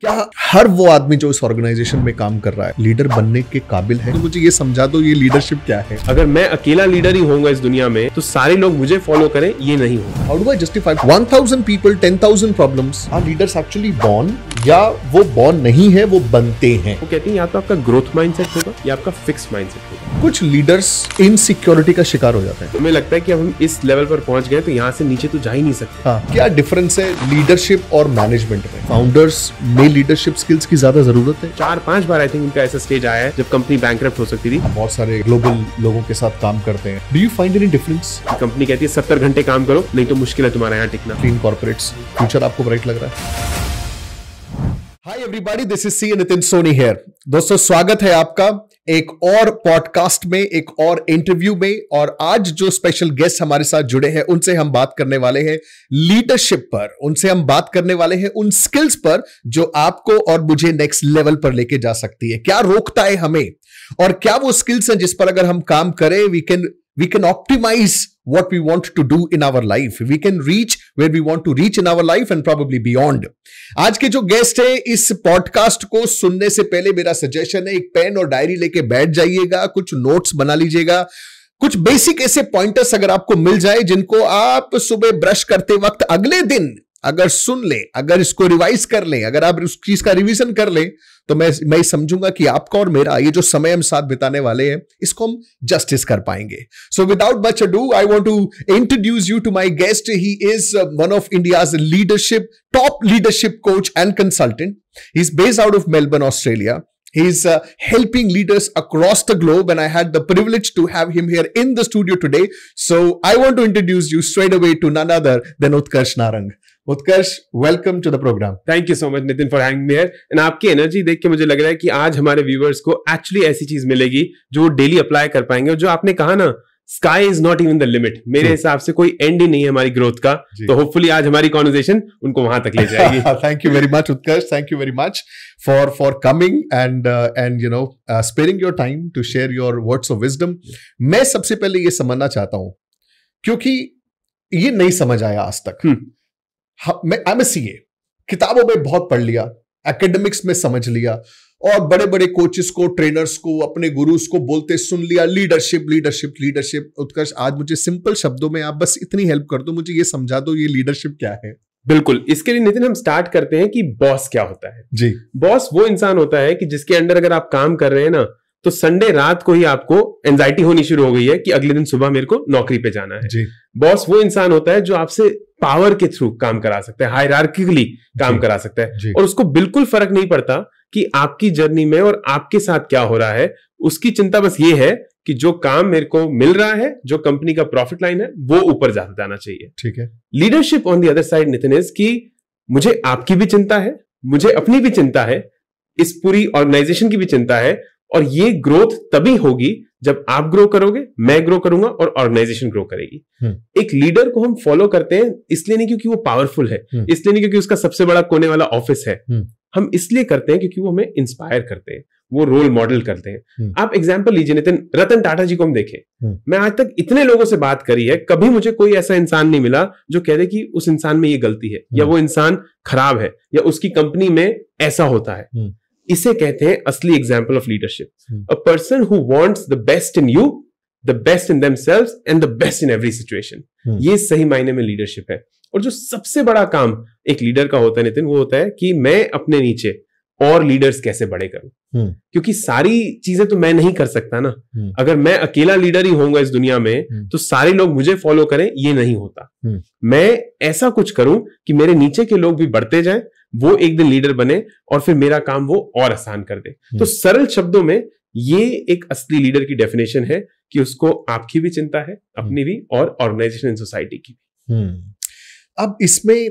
क्या हर वो आदमी जो इस ऑर्गेनाइजेशन में काम कर रहा है लीडर बनने के काबिल है तो मुझे ये समझा दो ये लीडरशिप क्या है अगर मैं अकेला लीडर ही होऊंगा इस दुनिया में तो सारे लोग मुझे फॉलो करें ये नहीं होगा how do I justify 1000 people 10000 problems are leaders actually born या वो बॉर्न नहीं है वो बनते हैं वो कहती है या तो आपका ग्रोथ माइंडसेट होगा या आपका फिक्स माइंडसेट होगा कुछ लीडर्स इनसिक्योरिटी का शिकार हो जाते हैं हमें लगता है कि हम इस लेवल पर पहुंच गए तो यहाँ से नीचे तो जा ही नहीं सकते हाँ क्या डिफरेंस है लीडरशिप और मैनेजमेंट में फाउंडर्स में लीडरशिप स्किल्स की ज्यादा जरूरत है चार पांच बार आई थिंक इनका ऐसा स्टेज आया है जब कंपनी बैंक हो सकती थी बहुत सारे ग्लोबल लोगों के साथ काम करते हैं do you find any difference company कहती है सत्तर घंटे काम करो नहीं तो मुश्किल है तुम्हारा यहाँ टिकना फ्यूचर आपको ब्राइट लग रहा है hi everybody this is C Nitin Soni here दोस्तों स्वागत है आपका एक और पॉडकास्ट में एक और इंटरव्यू में और आज जो स्पेशल गेस्ट हमारे साथ जुड़े हैं उनसे हम बात करने वाले हैं लीडरशिप पर उनसे हम बात करने वाले हैं उन स्किल्स पर जो आपको और मुझे नेक्स्ट लेवल पर लेके जा सकती है क्या रोकता है हमें और क्या वो स्किल्स हैं जिस पर अगर हम काम करें we can we can optimize what we want to do in our life we can reach where we want to reach in our life and probably beyond आज के जो गेस्ट है इस पॉडकास्ट को सुनने से पहले मेरा सजेशन है एक पेन और डायरी लेके बैठ जाइएगा कुछ नोट्स बना लीजिएगा कुछ बेसिक ऐसे पॉइंटर्स अगर आपको मिल जाए जिनको आप सुबह ब्रश करते वक्त अगले दिन अगर सुन ले अगर इसको रिवाइज कर ले अगर आप उस चीज का रिविजन कर ले तो मैं मैं समझूंगा कि आपका और मेरा ये जो समय हम साथ बिताने वाले हैं इसको हम जस्टिस कर पाएंगे so without much do I want to introduce you to my guest he is one of India leadership top leadership coach and consultant he is based out of Melbourne Australia He is uh, helping leaders across the globe, and I had the privilege to have him here in the studio today. So I want to introduce you straight away to none other than Utkarsh Narang. Utkarsh welcome to the program thank you so much Nitin for having me and आपकी energy देख के मुझे लग रहा है कि आज हमारे व्यूवर्स को एक्चुअली ऐसी चीज मिलेगी जो डेली अप्लाई कर पाएंगे और जो आपने कहा ना sky is not even the limit मेरे हिसाब से कोई एंड ही नहीं है हमारी ग्रोथ का तो होपफुली आज हमारी कॉन्वर्जेशन उनको वहां तक ले जाएगी thank you very much Utkarsh thank you very much for for coming and and you know sparing your time to share your words of wisdom मैं सबसे पहले ये समझना चाहता हूं क्योंकि ये नहीं समझ आया आज तक hmm. एम हाँ, एस किताबों में बहुत पढ़ लिया एकेडमिक्स में समझ लिया और बड़े बड़े कोचेस को ट्रेनर्स को अपने गुरुज को बोलते सुन लिया लीडरशिप लीडरशिप लीडरशिप उत्कर्ष आज मुझे सिंपल शब्दों में आप बस इतनी हेल्प कर दो मुझे ये समझा दो ये लीडरशिप क्या है बिल्कुल इसके लिए नितिन हम स्टार्ट करते हैं कि बॉस क्या होता है जी बॉस वो इंसान होता है कि जिसके अंडर अगर आप काम कर रहे हैं ना तो संडे रात को ही आपको एंजाइटी होनी शुरू हो गई है कि अगले दिन सुबह मेरे को नौकरी पे जाना है बॉस वो इंसान होता है जो आपसे पावर के थ्रू काम करा सकते हैं हायरार्किकली काम करा सकते हैं और उसको बिल्कुल फर्क नहीं पड़ता कि आपकी जर्नी में और आपके साथ क्या हो रहा है उसकी चिंता बस ये है कि जो काम मेरे को मिल रहा है जो कंपनी का प्रॉफिट लाइन है वो ऊपर जाता जाना चाहिए ठीक है leadership on the other side Nitin की मुझे आपकी भी चिंता है मुझे अपनी भी चिंता है इस पूरी ऑर्गेनाइजेशन की भी चिंता है और ये ग्रोथ तभी होगी जब आप ग्रो करोगे मैं ग्रो करूंगा और ऑर्गेनाइजेशन ग्रो करेगी हम्म। एक लीडर को हम फॉलो करते हैं इसलिए नहीं क्योंकि वो पावरफुल है हम्म। इसलिए नहीं क्योंकि उसका सबसे बड़ा कोने वाला ऑफिस है हम्म। हम इसलिए करते हैं क्योंकि वो हमें इंस्पायर करते हैं वो रोल मॉडल करते हैं आप एग्जाम्पल लीजिए नितिन रतन टाटा जी को हम देखें मैं आज तक इतने लोगों से बात करी है कभी मुझे कोई ऐसा इंसान नहीं मिला जो कह दे कि उस इंसान में ये गलती है या वो इंसान खराब है या उसकी कंपनी में ऐसा होता है इसे कहते हैं असली example of leadership a person who wants the best in you the best in themselves and the best in every situation ये सही मायने में लीडरशिप है और जो सबसे बड़ा काम एक लीडर का होता है नितिन वो होता है कि मैं अपने नीचे और लीडर्स कैसे बड़े करूं hmm. क्योंकि सारी चीजें तो मैं नहीं कर सकता ना hmm. अगर मैं अकेला लीडर ही होऊंगा इस दुनिया में hmm. तो सारे लोग मुझे फॉलो करें ये नहीं होता मैं ऐसा कुछ करूं कि मेरे नीचे के लोग भी बढ़ते जाएं वो एक दिन लीडर बने और फिर मेरा काम वो और आसान कर दे तो हम्म। सरल शब्दों में ये एक असली लीडर की डेफिनेशन है कि उसको आपकी भी चिंता है हम्म। अपनी भी और ऑर्गेनाइजेशन एंड सोसाइटी की भी हम्म। अब इसमें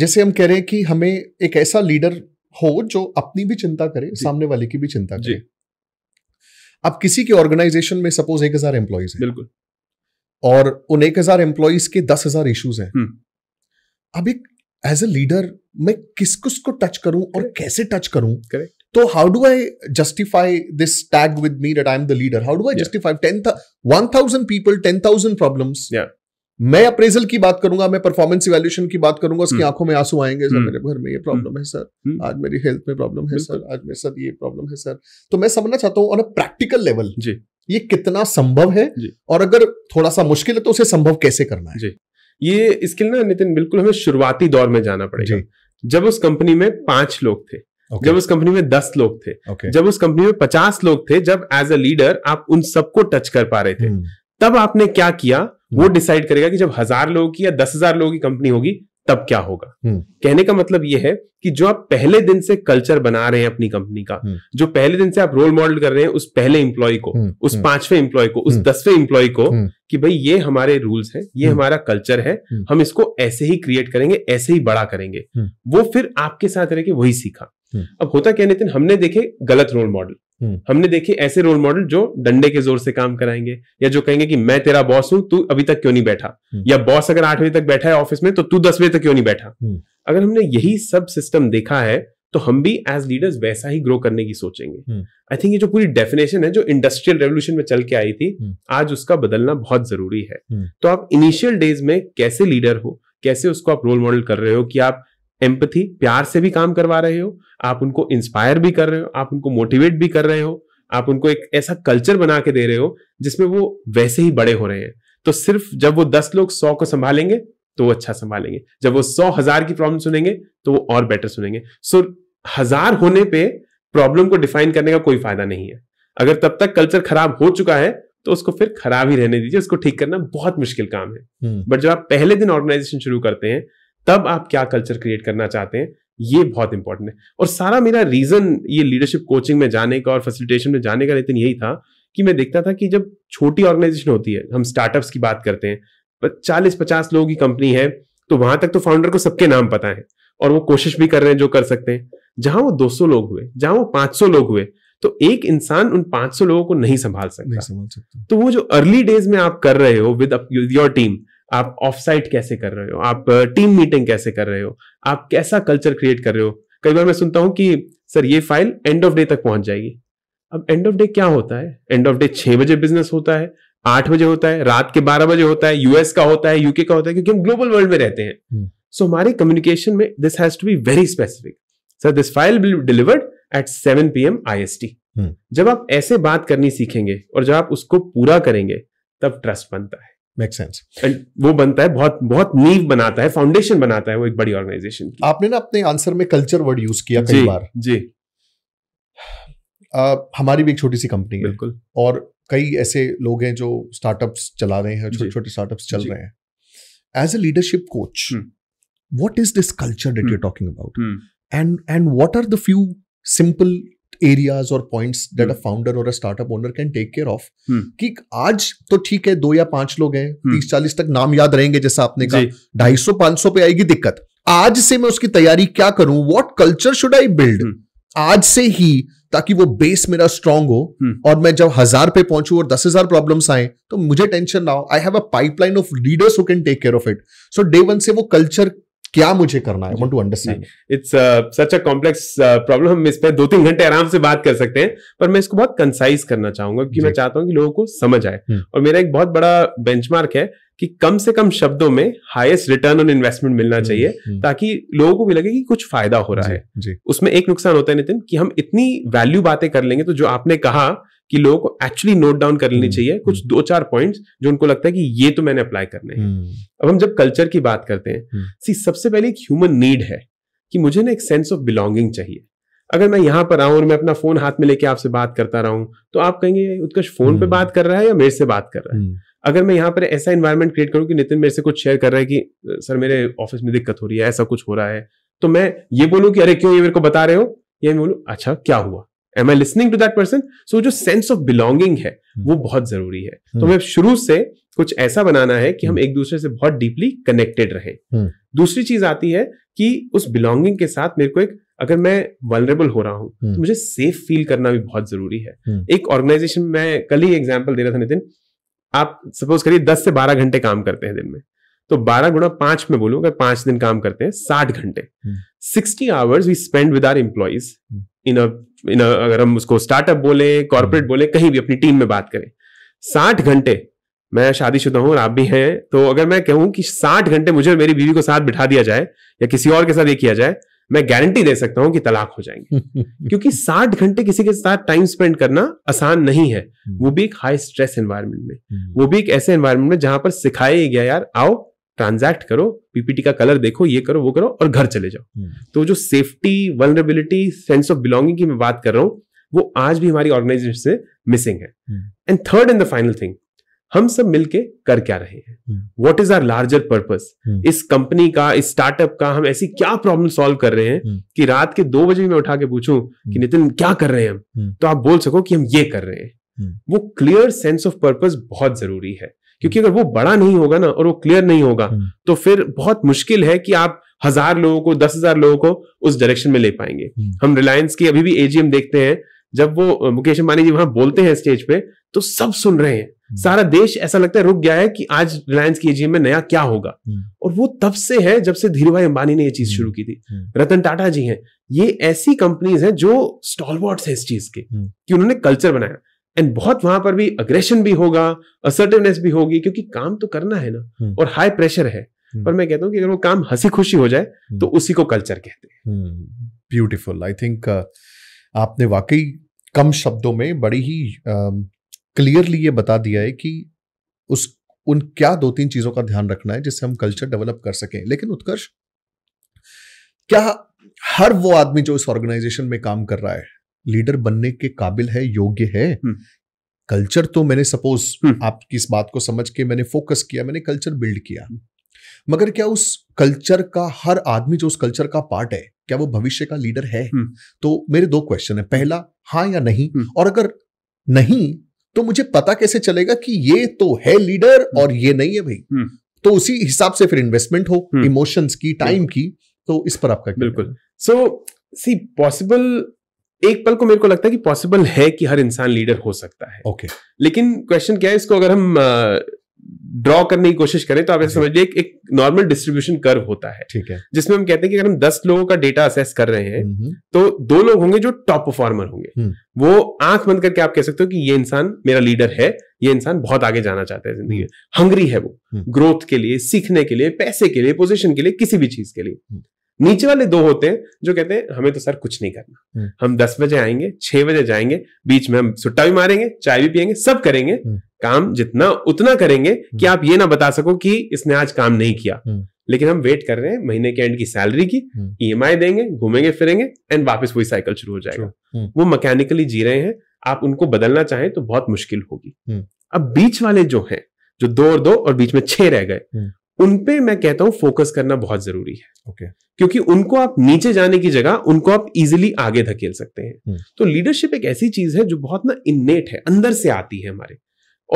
जैसे हम कह रहे हैं कि हमें एक ऐसा लीडर हो जो अपनी भी चिंता करे सामने वाले की भी चिंता करे अब किसी के ऑर्गेनाइजेशन में सपोज एक हजार एम्प्लॉयज है बिल्कुल और उन एक हजार एम्प्लॉयज के दस हजार इश्यूज हैं अब एक एज ए लीडर मैं किस किस को टच करूं Correct. और कैसे टच करूं करेक्ट तो how do I justify this tag with me that I am the leader how do I justify ten one thousand people ten thousand problem मैं अप्रेजल की बात करूंगा मैं परफॉर्मेंस इवेल्यूशन की बात करूंगा उसकी hmm. आंखों में आंसू आएंगे सर hmm. मेरे घर में ये प्रॉब्लम hmm. है सर आज मेरी हेल्थ में प्रॉब्लम है सर आज मेरे सर ये प्रॉब्लम है सर तो मैं समझना चाहता हूँ ऑन अ प्रैक्टिकल लेवल जी ये कितना संभव है और अगर थोड़ा सा मुश्किल है तो उसे संभव कैसे करना है जी ये इसके लिए ना नितिन बिल्कुल हमें शुरुआती दौर में जाना पड़ेगा जब उस कंपनी में पांच लोग थे Okay. जब उस कंपनी में दस लोग थे okay. जब उस कंपनी में पचास लोग थे जब एज अ लीडर आप उन सबको टच कर पा रहे थे hmm. तब आपने क्या किया hmm. वो डिसाइड हम्म। करेगा कि जब हजार लोगों की या दस हजार लोगों की कंपनी होगी तब क्या होगा हम्म। कहने का मतलब यह है कि जो आप पहले दिन से कल्चर बना रहे हैं अपनी कंपनी का हम्म। जो पहले दिन से आप रोल मॉडल कर रहे हैं उस पहले इंप्लॉय हम्म। को उस पांचवें इंप्लॉय को उस दसवें इंप्लॉय को कि भाई ये हमारे रूल्स हैं ये हमारा कल्चर है हम इसको ऐसे ही क्रिएट करेंगे ऐसे ही बड़ा करेंगे वो फिर आपके साथ रह के वही सीखा हम्म। अब होता क्या नितिन हमने देखे गलत रोल मॉडल हम्म। हमने देखे ऐसे रोल मॉडल जो डंडे के जोर से काम कराएंगे या जो कहेंगे कि मैं तेरा बॉस हूं तू अभी तक क्यों नहीं बैठा हम्म। या बॉस अगर आठ बजे तक बैठा है ऑफिस में तो तू दस बजे तक क्यों नहीं बैठा अगर हमने यही सब सिस्टम देखा है तो हम भी एज लीडर्स वैसा ही ग्रो करने की सोचेंगे आई थिंक ये जो पूरी डेफिनेशन है जो इंडस्ट्रियल रेवोल्यूशन में चल के आई थी आज उसका बदलना बहुत जरूरी है तो आप इनिशियल डेज में कैसे लीडर हो कैसे उसको आप रोल मॉडल कर रहे हो कि आप एम्पथी प्यार से भी काम करवा रहे हो आप उनको इंस्पायर भी कर रहे हो आप उनको मोटिवेट भी कर रहे हो आप उनको एक ऐसा कल्चर बना के दे रहे हो जिसमें वो वैसे ही बड़े हो रहे हैं तो सिर्फ जब वो दस लोग सौ को संभालेंगे तो वो अच्छा संभालेंगे जब वो सौ हजार की प्रॉब्लम सुनेंगे तो वो और बेटर सुनेंगे सो so, हजार होने पे प्रॉब्लम को डिफाइन करने का कोई फायदा नहीं है अगर तब तक कल्चर खराब हो चुका है तो उसको फिर खराब ही रहने दीजिए उसको ठीक करना बहुत मुश्किल काम है बट हम्म। जब आप पहले दिन ऑर्गेनाइजेशन शुरू करते हैं तब आप क्या कल्चर क्रिएट करना चाहते हैं ये बहुत इंपॉर्टेंट है और सारा मेरा रीजन ये लीडरशिप कोचिंग में जाने का और फैसिलिटेशन में जाने का लेकिन यही था कि मैं देखता था कि जब छोटी ऑर्गेनाइजेशन होती है हम स्टार्टअप्स की बात करते हैं चालीस पचास लोगों की कंपनी है तो वहां तक तो फाउंडर को सबके नाम पता है और वो कोशिश भी कर रहे हैं जो कर सकते हैं जहां वो 200 लोग हुए जहां वो 500 लोग हुए तो एक इंसान उन 500 लोगों को नहीं संभाल सकता नहीं संभाल सकता तो वो जो अर्ली डेज में आप कर रहे हो विद योर टीम आप ऑफ साइट कैसे कर रहे हो आप टीम मीटिंग कैसे कर रहे हो आप कैसा कल्चर क्रिएट कर रहे हो कई बार मैं सुनता हूं कि सर ये फाइल एंड ऑफ डे तक पहुंच जाएगी अब एंड ऑफ डे क्या होता है एंड ऑफ डे छह बजे बिजनेस होता है आठ बजे होता है रात के बारह बजे होता है यूएस का होता है यूके का होता है क्योंकि हम ग्लोबल वर्ल्ड में रहते हैं सो हम्म। हमारे कम्युनिकेशन में this has to be very specific sir this file will delivered at seven P M I S T जब आप ऐसे बात करनी सीखेंगे और जब आप उसको पूरा करेंगे तब ट्रस्ट बनता है मेक सेंस एंड वो बनता है बहुत बहुत नीव बनाता है फाउंडेशन बनाता है वो एक बड़ी ऑर्गेनाइजेशन आपने ना अपने आंसर में कल्चर वर्ड यूज किया कई बार जी आ, हमारी भी एक छोटी सी कंपनी है बिल्कुल और कई ऐसे लोग हैं जो स्टार्टअप्स चला रहे हैं छोटे छोटे स्टार्टअप्स चल रहे हैं as a leadership coach what is this culture that you're talking about and and what are the few simple areas और पॉइंट्स डेट अ फाउंडर और a startup owner can take care of कि आज तो ठीक है दो या पांच लोग हैं hmm. तीस चालीस तक नाम याद रहेंगे जैसा आपने कहा ढाई सौ पांच सौ पे आएगी दिक्कत आज से मैं उसकी तैयारी क्या करूं what culture should I build आज से ही ताकि वो बेस मेरा स्ट्रांग हो hmm. और मैं जब हजार पे पहुंचू और दस हजार प्रॉब्लम आए तो मुझे टेंशन ना हो I have a pipeline of leaders who can take care of it so day one से वो कल्चर क्या मुझे करना है to understand it's such a complex problem हम इस पर दो तीन घंटे आराम से बात कर सकते हैं पर मैं इसको बहुत कंसाइज करना चाहूंगा क्योंकि मैं चाहता हूँ कि लोगों को समझ आए हम्म। और मेरा एक बहुत बड़ा बेंचमार्क है कि कम से कम शब्दों में हाईएस्ट रिटर्न ऑन इन्वेस्टमेंट मिलना हम्म, चाहिए हम्म। ताकि लोगों को भी लगे कि कुछ फायदा हो रहा है उसमें एक नुकसान होता है नितिन कि हम इतनी वैल्यू बातें कर लेंगे तो जो आपने कहा कि लोगों को एक्चुअली नोट डाउन कर लेनी हम्म, चाहिए कुछ दो चार पॉइंट्स जो उनको लगता है कि ये तो मैंने अप्लाई करने हैं हम्म। अब हम जब कल्चर की बात करते हैं सी हम्म। सबसे पहले एक ह्यूमन नीड है कि मुझे ना एक सेंस ऑफ बिलोंगिंग चाहिए अगर मैं यहां पर आऊं और मैं अपना फोन हाथ में लेके आपसे बात करता रहा तो आप कहेंगे उत्कर्ष फोन पे बात कर रहा है या मेरे से बात कर रहा है अगर मैं यहाँ पर ऐसा इन्वायरमेंट क्रिएट करूँ कि नितिन मेरे से कुछ शेयर कर रहा है कि सर मेरे ऑफिस में दिक्कत हो रही है ऐसा कुछ हो रहा है तो मैं ये बोलूँ कि अरे क्यों ये मेरे को बता रहे हो ये मैं बोलूँ अच्छा क्या हुआ am I listening to that person so जो सेंस ऑफ बिलोंगिंग है hmm. वो बहुत जरूरी है तो hmm. हमें शुरू से कुछ ऐसा बनाना है कि हम hmm. एक दूसरे से बहुत डीपली कनेक्टेड रहे दूसरी चीज आती है कि उस बिलोंगिंग के साथ मेरे को एक अगर मैं वनरेबल हो रहा हूं तो मुझे सेफ फील करना भी बहुत जरूरी है एक ऑर्गेनाइजेशन में कल ही एग्जाम्पल दे रहा था नितिन आप सपोज करिए दस से बारह घंटे काम करते हैं दिन में तो बारह गुणा पांच में बोलूं अगर पांच दिन काम करते हैं साठ घंटे sixty hours we spend with our employees in in अगर हम उसको स्टार्टअप बोले कॉर्पोरेट बोले कहीं भी अपनी टीम में बात करें साठ घंटे मैं शादीशुदा हूं और आप भी हैं तो अगर मैं कहूं कि साठ घंटे मुझे और मेरी बीवी को साथ बिठा दिया जाए या किसी और के साथ ये किया जाए मैं गारंटी दे सकता हूं कि तलाक हो जाएंगे क्योंकि साठ घंटे किसी के साथ टाइम स्पेंड करना आसान नहीं है hmm. वो भी एक हाई स्ट्रेस एनवायरमेंट में hmm. वो भी एक ऐसे एनवायरमेंट में जहां पर सिखाया गया यार आओ ट्रांजैक्ट करो पीपीटी का कलर देखो ये करो वो करो और घर चले जाओ हम्म। तो जो safety vulnerability sense of belonging की मैं बात कर रहा हूँ वो आज भी हमारी ऑर्गेनाइजेशन से मिसिंग है and third and the final thing हम सब मिलके कर क्या रहे हैं what is our larger purpose इस कंपनी का इस स्टार्टअप का हम ऐसी क्या प्रॉब्लम सॉल्व कर रहे हैं हम्म। कि रात के दो बजे मैं उठा के पूछूं कि हम्म। नितिन क्या कर रहे हैं हम तो आप बोल सको कि हम ये कर रहे हैं वो क्लियर सेंस ऑफ पर्पज बहुत जरूरी है क्योंकि अगर वो बड़ा नहीं होगा ना और वो क्लियर नहीं होगा हम्म। तो फिर बहुत मुश्किल है कि आप हजार लोगों को दस हजार लोगों को उस डायरेक्शन में ले पाएंगे हम्म। हम रिलायंस की अभी भी एजीएम देखते हैं जब वो मुकेश अंबानी जी वहां बोलते हैं स्टेज पे तो सब सुन रहे हैं हम्म। सारा देश ऐसा लगता है रुक गया है कि आज रिलायंस की एजीएम में नया क्या होगा और वो तब से है जब से धीरू भाई अंबानी ने ये चीज शुरू की थी रतन टाटा जी हैं ये ऐसी कंपनीज हैं जो स्टॉलवर्ड्स हैं इस चीज के कि उन्होंने कल्चर बनाया एंड बहुत वहां पर भी अग्रेशन भी होगा असर्टिवनेस भी होगी क्योंकि काम तो करना है ना हम्म। और हाई प्रेशर है हम्म। पर मैं कहता हूँ कि अगर वो काम हंसी खुशी हो जाए हम्म। तो उसी को कल्चर कहते हैं ब्यूटिफुल आई थिंक आपने वाकई कम शब्दों में बड़ी ही क्लियरली um, uh, ये बता दिया है कि उस उन क्या दो तीन चीजों का ध्यान रखना है जिससे हम कल्चर डेवलप कर सकें लेकिन उत्कर्ष क्या हर वो आदमी जो इस ऑर्गेनाइजेशन में काम कर रहा है लीडर बनने के काबिल है योग्य है हम्म। कल्चर तो मैंने सपोज हम्म। आपकी इस बात को समझ के मैंने फोकस किया मैंने कल्चर बिल्ड किया हम्म। मगर क्या उस कल्चर का हर आदमी जो उस कल्चर का पार्ट है क्या वो भविष्य का लीडर है तो मेरे दो क्वेश्चन है पहला हाँ या नहीं और अगर नहीं तो मुझे पता कैसे चलेगा कि ये तो है लीडर और ये नहीं है भाई तो उसी हिसाब से फिर इन्वेस्टमेंट हो इमोशंस की टाइम की तो इस पर आपका बिल्कुल सो सी पॉसिबल एक पल को मेरे को लगता है कि पॉसिबल है कि हर इंसान लीडर हो सकता है ओके okay. लेकिन क्वेश्चन क्या है इसको अगर हम ड्रॉ करने की कोशिश करें तो आप ऐसा समझिए एक, एक नॉर्मल डिस्ट्रीब्यूशन कर्व होता है ठीक है जिसमें हम कहते हैं कि अगर हम दस लोगों का डेटा असेस कर रहे हैं हम्म, हम्म। तो दो लोग होंगे जो टॉप परफॉर्मर होंगे हम्म। वो आंख बंद करके आप कह सकते हो कि ये इंसान मेरा लीडर है ये इंसान बहुत आगे जाना चाहता है जिंदगी में हंगरी है वो ग्रोथ के लिए सीखने के लिए पैसे के लिए पोजिशन के लिए किसी भी चीज के लिए नीचे वाले दो होते हैं जो कहते हैं हमें तो सर कुछ नहीं करना हम्म। हम दस बजे आएंगे छह बजे जाएंगे बीच में हम सुट्टा भी मारेंगे चाय भी पियेंगे सब करेंगे हम्म। काम जितना उतना करेंगे कि हम्म। आप ये ना बता सको कि इसने आज काम नहीं किया लेकिन हम वेट कर रहे हैं महीने के एंड की सैलरी की ई देंगे घूमेंगे फिरेंगे एंड वापस वही साइकिल शुरू हो जाएगा वो मैकेनिकली जी रहे हैं आप उनको बदलना चाहें तो बहुत मुश्किल होगी अब बीच वाले जो हैं जो दो और दो और बीच में छह रह गए उन पे मैं कहता हूं फोकस करना बहुत जरूरी है okay. क्योंकि उनको आप नीचे जाने की जगह उनको आप इजिली आगे धकेल सकते हैं hmm. तो लीडरशिप एक ऐसी चीज है जो बहुत ना इन्नेट है अंदर से आती है हमारे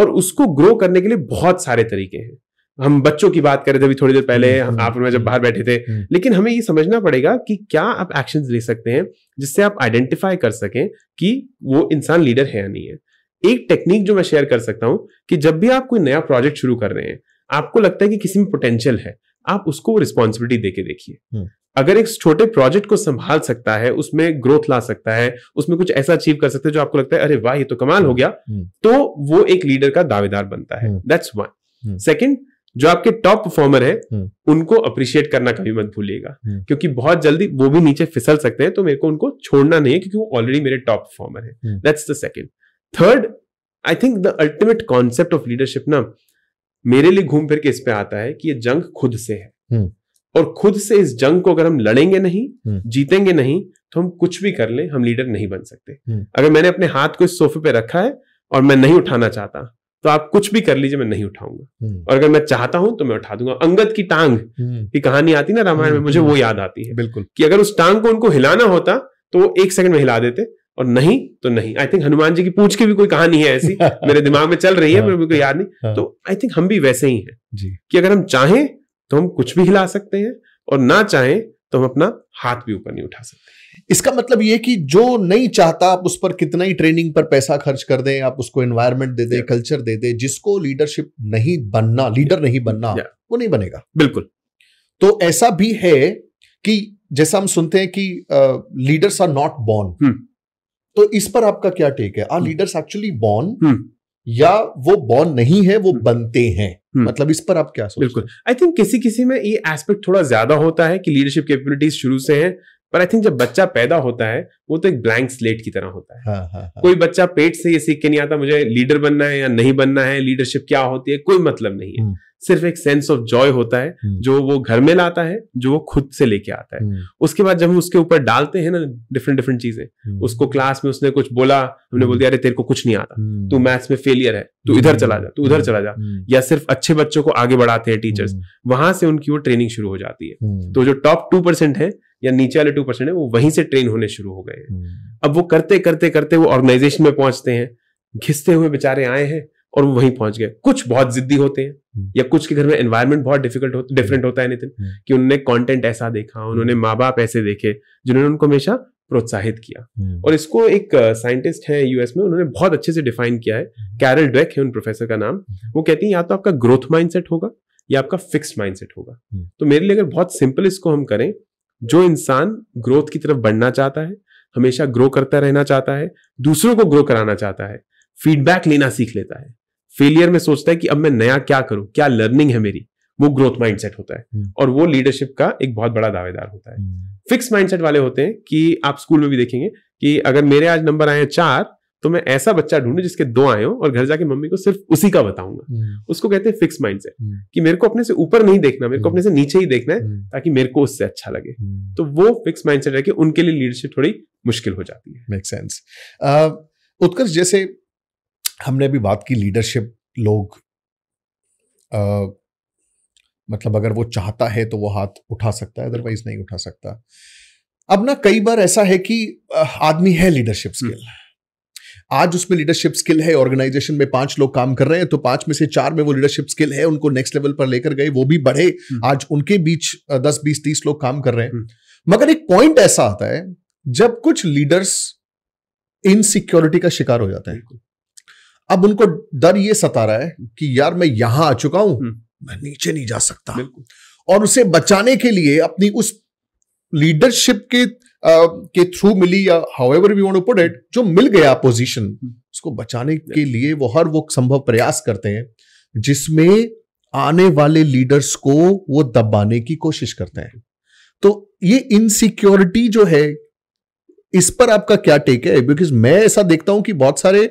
और उसको ग्रो करने के लिए बहुत सारे तरीके हैं हम बच्चों की बात कर रहे थे अभी थोड़ी देर पहले hmm. आप मैं जब hmm. बाहर बैठे थे hmm. लेकिन हमें ये समझना पड़ेगा कि क्या आप एक्शन ले सकते हैं जिससे आप आइडेंटिफाई कर सकें कि वो इंसान लीडर है या नहीं है एक टेक्निक जो मैं शेयर कर सकता हूं कि जब भी आप कोई नया प्रोजेक्ट शुरू कर रहे हैं आपको लगता है कि किसी में पोटेंशियल है आप उसको रिस्पॉन्सिबिलिटी देके देखिए हम्म। अगर एक छोटे प्रोजेक्ट को संभाल सकता है उसमें ग्रोथ ला सकता है उसमें कुछ ऐसा अचीव कर सकता है जो आपको लगता है अरे वाह ये तो कमाल हो गया हम्म। तो वो एक लीडर का दावेदार बनता है दैट्स वन सेकंड जो आपके टॉप परफॉर्मर है हम्म। उनको अप्रिशिएट करना कभी मत भूलिएगा क्योंकि बहुत जल्दी वो भी नीचे फिसल सकते हैं तो मेरे को उनको छोड़ना नहीं है क्योंकि वो ऑलरेडी मेरे टॉप परफॉर्मर है that's the second third I think the ultimate concept of leadership ना मेरे लिए घूम फिर के इस पे आता है कि ये जंग खुद से है हम्म। और खुद से इस जंग को अगर हम लड़ेंगे नहीं हम्म। जीतेंगे नहीं तो हम कुछ भी कर ले हम लीडर नहीं बन सकते हम्म। अगर मैंने अपने हाथ को इस सोफे पे रखा है और मैं नहीं उठाना चाहता तो आप कुछ भी कर लीजिए मैं नहीं उठाऊंगा और अगर मैं चाहता हूं तो मैं उठा दूंगा अंगद की टांग की कहानी आती ना रामायण में मुझे वो याद आती है बिल्कुल कि अगर उस टांग को उनको हिलाना होता तो वो एक सेकंड में हिला देते और नहीं तो नहीं आई थिंक हनुमान जी की पूछ के भी कोई कहानी है ऐसी मेरे दिमाग में चल रही है हाँ, मेरे को याद नहीं हाँ। तो आई थिंक हम भी वैसे ही हैं कि अगर हम चाहें तो हम कुछ भी हिला सकते हैं और ना चाहें तो हम अपना हाथ भी ऊपर नहीं उठा सकते इसका मतलब ये कि जो नहीं चाहता आप उस पर कितना ही ट्रेनिंग पर पैसा खर्च कर दें आप उसको एनवायरमेंट दे दें कल्चर दे दें जिसको लीडरशिप नहीं बनना लीडर नहीं बनना वो नहीं बनेगा बिल्कुल तो ऐसा भी है कि जैसा हम सुनते हैं कि लीडर्स आर नॉट बॉर्न तो इस पर आपका क्या टेक है आर लीडर्स एक्चुअली बॉर्न या वो बॉर्न नहीं है वो हम्म। बनते हैं हम्म। मतलब इस पर आप क्या सोचते बिल्कुल आई थिंक किसी किसी में ये एस्पेक्ट थोड़ा ज्यादा होता है कि लीडरशिप कैपेबिलिटीज शुरू से है पर आई थिंक जब बच्चा पैदा होता है वो तो एक ब्लैंक स्लेट की तरह होता है हा, हा, हा। कोई बच्चा पेट से ये सीख के नहीं आता मुझे लीडर बनना है या नहीं बनना है लीडरशिप क्या होती है कोई मतलब नहीं है हम्म। सिर्फ एक सेंस ऑफ जॉय होता है हम्म। जो वो घर में लाता है जो वो खुद से लेके आता है हम्म। उसके बाद जब हम उसके ऊपर डालते हैं ना डिफरेंट डिफरेंट चीजें हम्म। उसको क्लास में उसने कुछ बोला हमने बोल दिया अरे तेरे को कुछ नहीं आता तू मैथ्स में फेलियर है तू इधर चला जा तू उधर चला जा या सिर्फ अच्छे बच्चों को आगे बढ़ाते हैं टीचर्स वहां से उनकी वो ट्रेनिंग शुरू हो जाती है तो जो टॉप टू परसेंट है या नीचे वाले टू परसेंट है वो वहीं से ट्रेन होने शुरू हो गए हैं अब वो करते करते करते वो ऑर्गेनाइजेशन में पहुंचते हैं घिसते हुए बेचारे आए हैं और वो वहीं पहुंच गए कुछ बहुत जिद्दी होते हैं हम्म। या कुछ के घर में एनवायरमेंट बहुत डिफिकल्ट होता डिफरेंट होता है नितिन हम्म। कि उनने कंटेंट ऐसा देखा हम्म। उन्होंने माँ बाप ऐसे देखे जिन्होंने उनको हमेशा प्रोत्साहित किया और इसको एक साइंटिस्ट है यूएस में उन्होंने बहुत अच्छे से डिफाइन किया है कैरल डेक है उन प्रोफेसर का नाम वो कहती है या तो आपका ग्रोथ माइंडसेट होगा या आपका फिक्स माइंडसेट होगा तो मेरे लिए अगर बहुत सिंपल इसको हम करें जो इंसान ग्रोथ की तरफ बढ़ना चाहता है हमेशा ग्रो करता रहना चाहता है दूसरों को ग्रो कराना चाहता है फीडबैक लेना सीख लेता है फेलियर में सोचता है कि अब मैं नया क्या करूं क्या लर्निंग है मेरी वो ग्रोथ माइंडसेट होता है हम्म। और वो लीडरशिप का एक बहुत बड़ा दावेदार होता है फिक्स हम्म। माइंडसेट वाले होते हैं कि आप स्कूल में भी देखेंगे कि अगर मेरे आज नंबर आए चार तो मैं ऐसा बच्चा ढूंढू जिसके दो आए हो और घर जाके मम्मी को सिर्फ उसी का बताऊंगा हम्म। उसको कहते हैं फिक्स माइंडसेट कि मेरे को अपने से ऊपर नहीं देखना मेरे को अपने से नीचे ही देखना है ताकि मेरे को उससे अच्छा लगे तो वो फिक्स माइंडसेट सेट रहकर उनके लिए लीडरशिप थोड़ी मुश्किल हो जाती है मेक सेंस उत्कर्ष जैसे हमने भी बात की लीडरशिप लोग आ, मतलब अगर वो चाहता है तो वो हाथ उठा सकता है अदरवाइज नहीं उठा सकता अब ना कई बार ऐसा है कि आदमी है लीडरशिप हम्म। स्किल आज उसमें लीडरशिप स्किल है ऑर्गेनाइजेशन में पांच लोग काम कर रहे हैं तो पांच में से चार में वो लीडरशिप स्किल है उनको नेक्स्ट लेवल पर लेकर गए वो भी बढ़े हम्म। आज उनके बीच दस बीस तीस लोग काम कर रहे हैं हम्म। मगर एक पॉइंट ऐसा आता है जब कुछ लीडर्स इनसिक्योरिटी का शिकार हो जाते हैं अब उनको डर ये सता रहा है कि यार मैं यहां आ चुका हूं हम्म। मैं नीचे नहीं जा सकता और उसे बचाने के लिए अपनी उस लीडरशिप के आ, के थ्रू मिली या एवर वी वॉन्ट इट जो मिल गया पोजीशन हम्म। उसको बचाने के लिए वो हर वो संभव प्रयास करते हैं जिसमें आने वाले लीडर्स को वो दबाने की कोशिश करते हैं तो ये इनसिक्योरिटी जो है इस पर आपका क्या टेक है बिकॉज मैं ऐसा देखता हूं कि बहुत सारे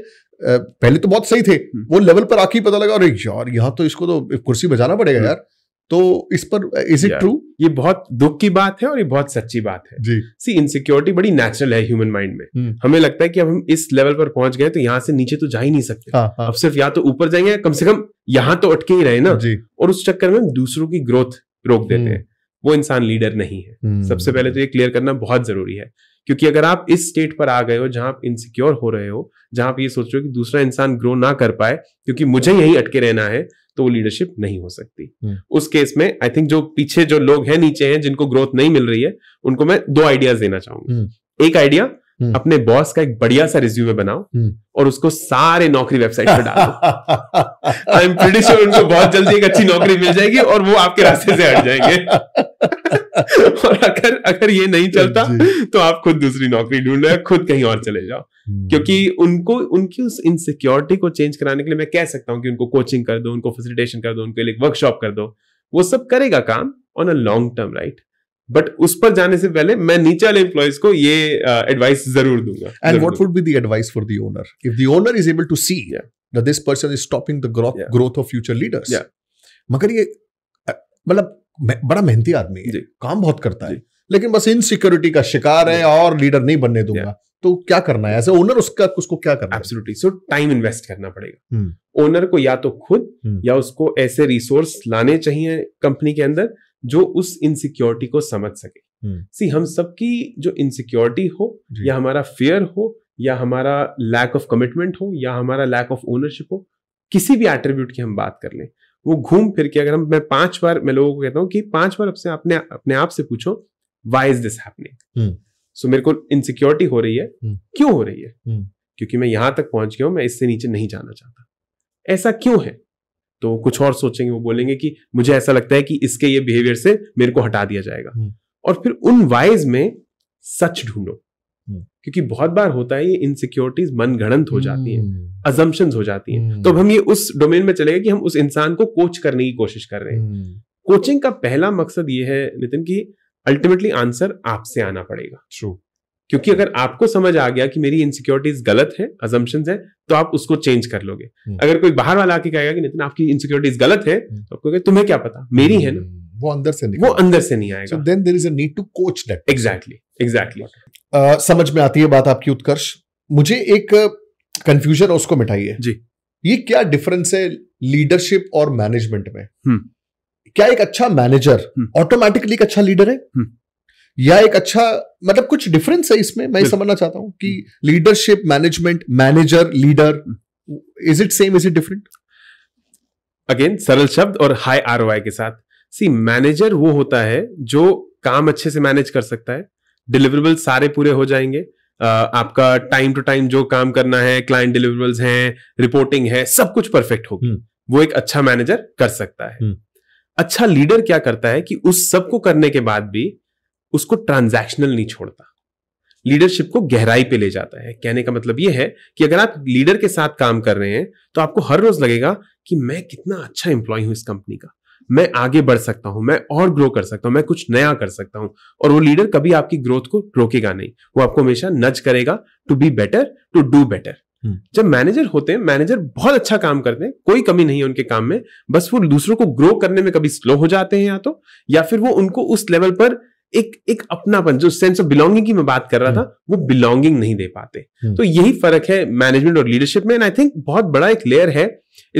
पहले तो बहुत सही थे हम्म। वो लेवल पर आके पता लगा अरे यार यहाँ तो इसको तो कुर्सी बजाना पड़ेगा हम्म। यार तो इस पर इज इट ट्रू ये बहुत दुख की बात है और ये बहुत सच्ची बात है सी इनसिक्योरिटी बड़ी नेचुरल है ह्यूमन माइंड में हम्म। हमें लगता है कि अब हम इस लेवल पर पहुंच गए तो यहाँ से नीचे तो जा ही नहीं सकते हाँ, हाँ. अब सिर्फ या तो ऊपर जाएंगे कम से कम यहाँ तो अटके ही रहे ना जी और उस चक्कर में हम दूसरों की ग्रोथ रोक देते हैं वो इंसान लीडर नहीं है सबसे पहले तो ये क्लियर करना बहुत जरूरी है क्योंकि अगर आप इस स्टेट पर आ गए हो जहां आप इनसिक्योर हो रहे हो जहां आप ये सोच रहे हो कि दूसरा इंसान ग्रो ना कर पाए क्योंकि मुझे यही अटके रहना है तो वो लीडरशिप नहीं हो सकती हम्म। उस केस में आई थिंक जो पीछे जो लोग हैं नीचे हैं जिनको ग्रोथ नहीं मिल रही है उनको मैं दो आइडियाज देना चाहूंगा हम्म। एक आइडिया हम्म। अपने बॉस का एक बढ़िया सा रिज्यूमे बनाओ हम्म। और उसको सारे नौकरी वेबसाइट पर डालो आई एम प्रिटी श्योर उनको बहुत जल्दी एक अच्छी नौकरी मिल जाएगी और वो आपके रास्ते से हट जाएंगे और अगर अगर ये नहीं चलता तो आप खुद दूसरी नौकरी ढूंढ लो खुद कहीं और चले जाओ हम्म। क्योंकि उनको उनकी उस इनसिक्योरिटी को चेंज कराने के लिए मैं कह सकता हूँ कि उनको कोचिंग कर दो उनको फेसिलिटेशन कर दो उनके लिए वर्कशॉप कर दो वो सब करेगा काम on a long term right but उस पर जाने से पहले मैं नीचे वाले एम्प्लॉयज को ये एडवाइस uh, जरूर दूंगा and what would be the advice for the owner if the owner is able to see this person is stopping the growth of future leaders मगर ये मतलब बड़ा मेहनती आदमी है काम बहुत करता है लेकिन बस इनसिक्योरिटी का शिकार है और लीडर नहीं बनने दूंगा तो क्या करना है ओनर उसका उसको क्या करना एब्सोल्युटली सो टाइम इन्वेस्ट करना पड़ेगा ओनर हम्म। को या तो खुद हम्म। या उसको ऐसे रिसोर्स लाने चाहिए कंपनी के अंदर जो उस इनसिक्योरिटी को समझ सके सी हम्म। हम सबकी जो इनसिक्योरिटी हो या हमारा फेयर हो या हमारा लैक ऑफ कमिटमेंट हो या हमारा लैक ऑफ ओनरशिप हो किसी भी एट्रीब्यूट की हम बात कर लें वो घूम फिर के अगर हम मैं पांच बार मैं लोगों को कहता हूँ कि पांच बार अपने अपने अपने आप से पूछो why is this happening so मेरे को इनसिक्योरिटी हो रही है हम्म। क्यों हो रही है हम्म। क्योंकि मैं यहां तक पहुंच गया हूं मैं इससे नीचे नहीं जाना चाहता ऐसा क्यों है तो कुछ और सोचेंगे वो बोलेंगे कि मुझे ऐसा लगता है कि इसके ये बिहेवियर से मेरे को हटा दिया जाएगा हम्म। और फिर उन वाइज में सच ढूंढो हम्म। क्योंकि बहुत बार होता है ये इनसिक्योरिटीज मनगणंत हो जाती है अजम्पन हम्म। हो जाती है तो अब हम ये उस डोमेन में चले गए कि हम उस इंसान को कोच करने की कोशिश कर रहे हैं कोचिंग का पहला मकसद ये है नितिन की अल्टीमेटली आंसर आपसे आना पड़ेगा ट्रू क्योंकि अगर आपको समझ आ गया कि मेरी इनसिक्योरिटीज गलत है अजम्पन है तो आप उसको चेंज कर लोगे हम्म। अगर कोई बाहर वाला आके कहेगा कि नितिन आपकी इनसिक्योरिटीज गलत है हम्म। तो आपको तुम्हें क्या पता मेरी है ना हम्म। वो अंदर से वो अंदर से नहीं आएगा then there is need to coach that exactly exactly समझ में आती है बात आपकी उत्कर्ष मुझे एक कंफ्यूजन uh, उसको मिटाइए जी ये क्या डिफरेंस है लीडरशिप और मैनेजमेंट में हुँ. क्या एक अच्छा मैनेजर ऑटोमेटिकली एक अच्छा लीडर है हुँ. या एक अच्छा मतलब कुछ डिफरेंस है इसमें मैं समझना चाहता हूं कि leadership management manager leader is it same is it different again सरल शब्द और हाई आर के साथ सी मैनेजर वो होता है जो काम अच्छे से मैनेज कर सकता है डिलीवरेबल सारे पूरे हो जाएंगे Uh, आपका टाइम टू टाइम जो काम करना है क्लाइंट डिलीवरेबल्स हैं रिपोर्टिंग है सब कुछ परफेक्ट होगी हम्म। वो एक अच्छा मैनेजर कर सकता है हम्म। अच्छा लीडर क्या करता है कि उस सब को करने के बाद भी उसको ट्रांजैक्शनल नहीं छोड़ता लीडरशिप को गहराई पे ले जाता है कहने का मतलब यह है कि अगर आप लीडर के साथ काम कर रहे हैं तो आपको हर रोज लगेगा कि मैं कितना अच्छा एम्प्लॉय हूं इस कंपनी का मैं आगे बढ़ सकता हूं मैं और ग्रो कर सकता हूं मैं कुछ नया कर सकता हूं और वो लीडर कभी आपकी ग्रोथ को रोकेगा नहीं वो आपको हमेशा नज करेगा to be better to do better जब मैनेजर होते हैं मैनेजर बहुत अच्छा काम करते हैं कोई कमी नहीं है उनके काम में बस वो दूसरों को ग्रो करने में कभी स्लो हो जाते हैं या तो या फिर वो उनको उस लेवल पर एक एक अपनापन जो सेंस ऑफ बिलोंगिंग की मैं बात कर रहा था हम्म। वो बिलोंगिंग नहीं दे पाते हम्म। तो यही फर्क है मैनेजमेंट और लीडरशिप में एंड आई थिंक बहुत बड़ा एक लेयर है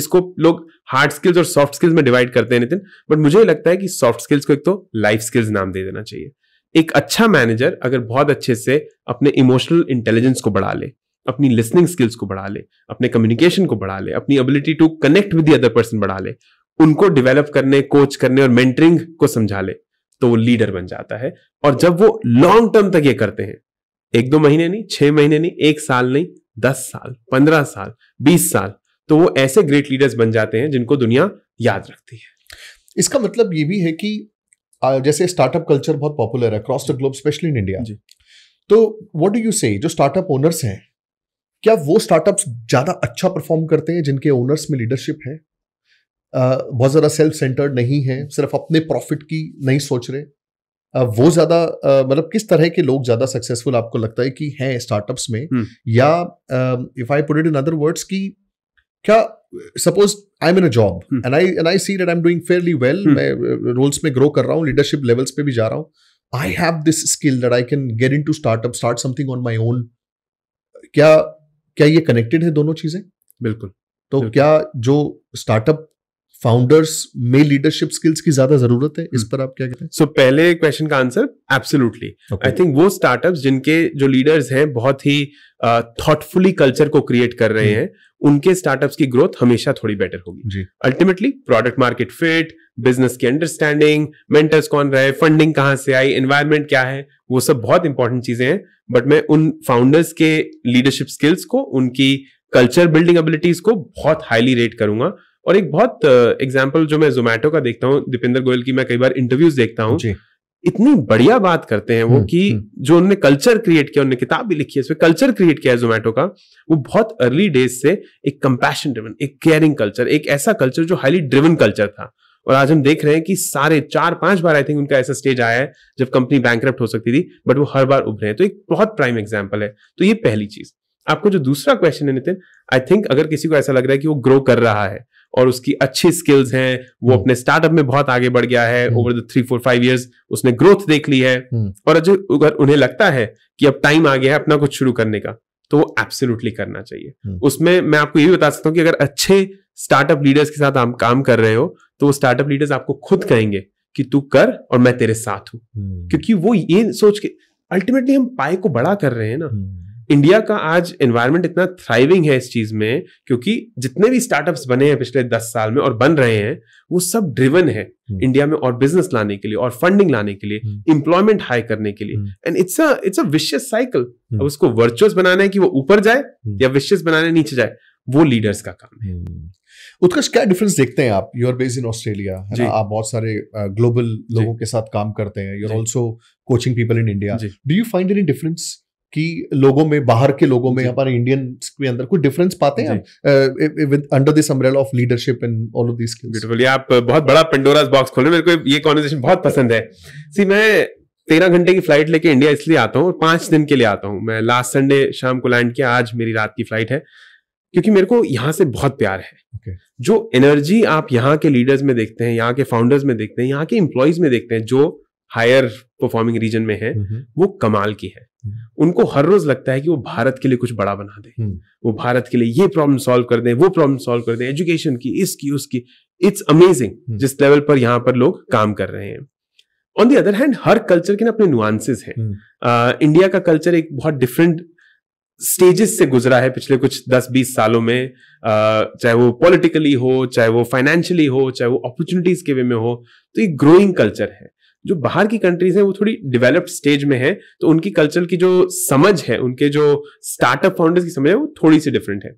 इसको लोग हार्ड स्किल्स और सॉफ्ट स्किल्स में डिवाइड करते हैं नितिन बट मुझे लगता है कि सॉफ्ट स्किल्स को एक तो लाइफ स्किल्स नाम दे देना चाहिए एक अच्छा मैनेजर अगर बहुत अच्छे से अपने इमोशनल इंटेलिजेंस को बढ़ा ले अपनी लिसनिंग स्किल्स को बढ़ा ले अपने कम्युनिकेशन को बढ़ा ले अपनी ability to connect with other person बढ़ा ले उनको डेवलप करने कोच करने और मेंटरिंग को समझा ले तो वो लीडर बन जाता है और जब वो लॉन्ग टर्म तक ये करते हैं एक दो महीने नहीं छह महीने नहीं एक साल नहीं दस साल पंद्रह साल बीस साल तो वो ऐसे ग्रेट लीडर्स बन जाते हैं जिनको दुनिया याद रखती है इसका मतलब ये भी है कि जैसे स्टार्टअप कल्चर बहुत पॉपुलर है across the globe specially in India तो व्हाट डू यू से जो स्टार्टअप ओनर्स हैं क्या वो स्टार्टअप्स ज़्यादा अच्छा परफॉर्म करते हैं जिनके ओनर्स में लीडरशिप है बहुत ज़्यादा सेल्फ सेंटर्ड नहीं है सिर्फ अपने प्रॉफिट की नहीं सोच रहे वो ज़्यादा मतलब किस तरह के लोग ज़्यादा सक्सेसफुल आपको लगता है कि हैं स्टार्टअप्स में हम्म। या if I put it in other words की क्या suppose I am in a job and I and I see that I am doing fairly well मैं रोल्स में ग्रो कर रहा हूँ लीडरशिप लेवल्स पे भी जा रहा हूँ I have this skill that I can get into startup start something on my own क्या क्या ये कनेक्टेड है दोनों चीजें बिल्कुल तो बिल्कुल. क्या जो स्टार्टअप फाउंडर्स में लीडरशिप स्किल्स की ज्यादा जरूरत है इस हम्म। पर आप क्या कहते हैं सो so, पहले क्वेश्चन का आंसर एब्सोल्युटली आई थिंक वो स्टार्टअप्स जिनके जो लीडर्स हैं बहुत ही थॉटफुली uh, कल्चर को क्रिएट कर रहे हम्म। हैं उनके स्टार्टअप्स की ग्रोथ हमेशा थोड़ी बेटर होगी ultimately product market fit business की अंडरस्टैंडिंग मेंटर्स कौन रहे फंडिंग कहाँ से आई एनवायरमेंट क्या है वो सब बहुत इंपॉर्टेंट चीजें हैं बट मैं उन फाउंडर्स के लीडरशिप स्किल्स को उनकी कल्चर बिल्डिंग एबिलिटीज को बहुत हाईली रेट करूंगा और एक बहुत एग्जाम्पल जो मैं जोमेटो का देखता हूँ दीपेंद्र गोयल की मैं कई बार इंटरव्यूज देखता हूँ इतनी बढ़िया बात करते हैं वो हम्म, कि हम्म। जो उनने कल्चर क्रिएट किया उनने किताब भी लिखी है उसमें कल्चर क्रिएट किया है जोमेटो का वो बहुत अर्ली डेज से एक कंपैशन ड्रिवन एक केयरिंग कल्चर एक ऐसा कल्चर जो हाईली ड्रिवन कल्चर था और आज हम देख रहे हैं कि सारे चार पांच बार आई थिंक उनका ऐसा स्टेज आया है जब कंपनी बैंक हो सकती थी बट वो हर बार उभरे हैं तो एक बहुत प्राइम एग्जाम्पल है तो ये पहली चीज आपको जो दूसरा क्वेश्चन है नितिन आई थिंक अगर किसी को ऐसा लग रहा है कि वो ग्रो कर रहा है और उसकी अच्छी स्किल्स हैं वो हम्म। अपने स्टार्टअप में बहुत आगे बढ़ गया है over the three four five years उसने ग्रोथ देख ली है हम्म। और जो अगर उन्हें लगता है कि अब टाइम आ गया है अपना कुछ शुरू करने का तो वो एब्सोल्युटली करना चाहिए हम्म। उसमें मैं आपको ये भी बता सकता हूँ कि अगर अच्छे स्टार्टअप लीडर्स के साथ आप काम कर रहे हो तो वो स्टार्टअप लीडर्स आपको खुद कहेंगे कि तू कर और मैं तेरे साथ हूँ क्योंकि वो ये सोच के अल्टीमेटली हम पाए को बड़ा कर रहे हैं ना इंडिया का आज एनवायरमेंट इतना थ्राइविंग है इस चीज में क्योंकि जितने भी स्टार्टअप्स बने हैं पिछले दस साल में और बन रहे हैं वो सब ड्रिवन है इंडिया में और बिजनेस लाने के लिए और फंडिंग लाने के लिए इंप्लॉयमेंट हम्म। हाई करने के लिए and it's a it's a vicious cycle अब उसको वर्चुअस बनाना है कि वो ऊपर जाए हम्म। या विशियस बनाने नीचे जाए वो लीडर्स का काम है हम्म। उत्कर्ष क्या डिफरेंस देखते हैं आप यूर बेस इन ऑस्ट्रेलिया आप बहुत सारे ग्लोबल लोगों के साथ काम करते हैं you're also coaching people in India do you find any difference कि लोगों में बाहर के लोगों में हमारे इंडियन के अंदर कोई डिफरेंस पाते हैं with under this umbrella of leadership in all of this beautiful आप बहुत बड़ा पेंडोरास बॉक्स खोल मेरे को ये कॉन्वर्सेशन बहुत पसंद है सी मैं तेरह घंटे की फ्लाइट लेके इंडिया इसलिए आता हूँ पांच दिन के लिए आता हूँ मैं लास्ट संडे शाम को लैंड किया आज मेरी रात की फ्लाइट है क्योंकि मेरे को यहाँ से बहुत प्यार है okay. जो एनर्जी आप यहाँ के लीडर्स में देखते हैं यहाँ के फाउंडर्स में देखते हैं यहाँ के इम्प्लॉयज में देखते हैं जो हायर परफॉर्मिंग रीजन में है वो कमाल की है हम्म। उनको हर रोज लगता है कि वो भारत के लिए कुछ बड़ा बना दे हम्म। वो भारत के लिए ये प्रॉब्लम सॉल्व कर दें वो प्रॉब्लम सॉल्व कर दें एजुकेशन की इसकी उसकी इट्स हम्म। अमेजिंग जिस लेवल पर यहाँ पर लोग काम कर रहे हैं ऑन दी अदर हैंड हर कल्चर के ना अपने नुआंसेज हैं इंडिया का कल्चर एक बहुत डिफरेंट स्टेजेस से गुजरा है पिछले कुछ 10-20 सालों में चाहे वो पॉलिटिकली हो चाहे वो फाइनेंशियली हो चाहे वो अपॉर्चुनिटीज के वे में हो तो ये ग्रोइंग कल्चर है जो बाहर की कंट्रीज हैं वो थोड़ी डेवलप्ड स्टेज में है तो उनकी कल्चर की जो समझ है उनके जो स्टार्टअप फाउंडर्स की समझ है वो थोड़ी सी डिफरेंट है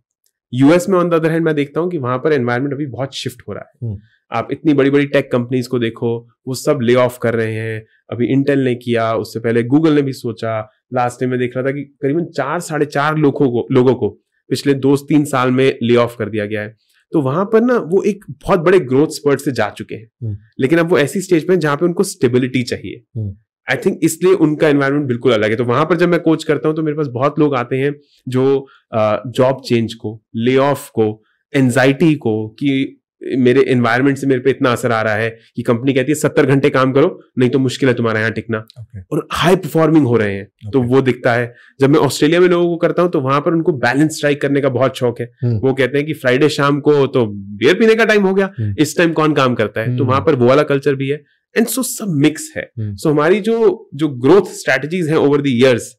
यूएस में ऑन द अदर हैंड मैं देखता हूँ कि वहां पर एनवायरमेंट अभी बहुत शिफ्ट हो रहा है हम्म। आप इतनी बड़ी बड़ी टेक कंपनीज को देखो वो सब ले ऑफ कर रहे हैं अभी इंटेल ने किया उससे पहले गूगल ने भी सोचा लास्ट टाइम मैं देख रहा था कि करीबन चार साढ़े चार लोगों को लोगों को पिछले दो तीन साल में ले ऑफ कर दिया गया है तो वहां पर ना वो एक बहुत बड़े ग्रोथ स्पर्ट से जा चुके हैं हम्म। लेकिन अब वो ऐसी स्टेज पर जहां पे उनको स्टेबिलिटी चाहिए आई हम्म। थिंक इसलिए उनका एनवायरमेंट बिल्कुल अलग है तो वहां पर जब मैं कोच करता हूँ तो मेरे पास बहुत लोग आते हैं जो जॉब चेंज को ले ऑफ को एनजाइटी को कि मेरे एनवायरमेंट से मेरे पे इतना असर आ रहा है कि कंपनी कहती है सत्तर घंटे काम करो नहीं तो मुश्किल है तुम्हारा यहाँ टिकना okay. और हाई परफॉर्मिंग हो रहे हैं तो okay. तो वो दिखता है जब मैं ऑस्ट्रेलिया में लोगों को करता हूँ तो वहां पर उनको बैलेंस स्ट्राइक करने का बहुत शौक है हुँ. Hmm. वो कहते हैं कि फ्राइडे शाम को तो बियर पीने का टाइम हो गया हुँ. Hmm. इस टाइम कौन काम करता है तो hmm. वहां पर वो वाला कल्चर भी है एंड सो सब मिक्स है सो हमारी जो जो ग्रोथ स्ट्रेटजीज है over the years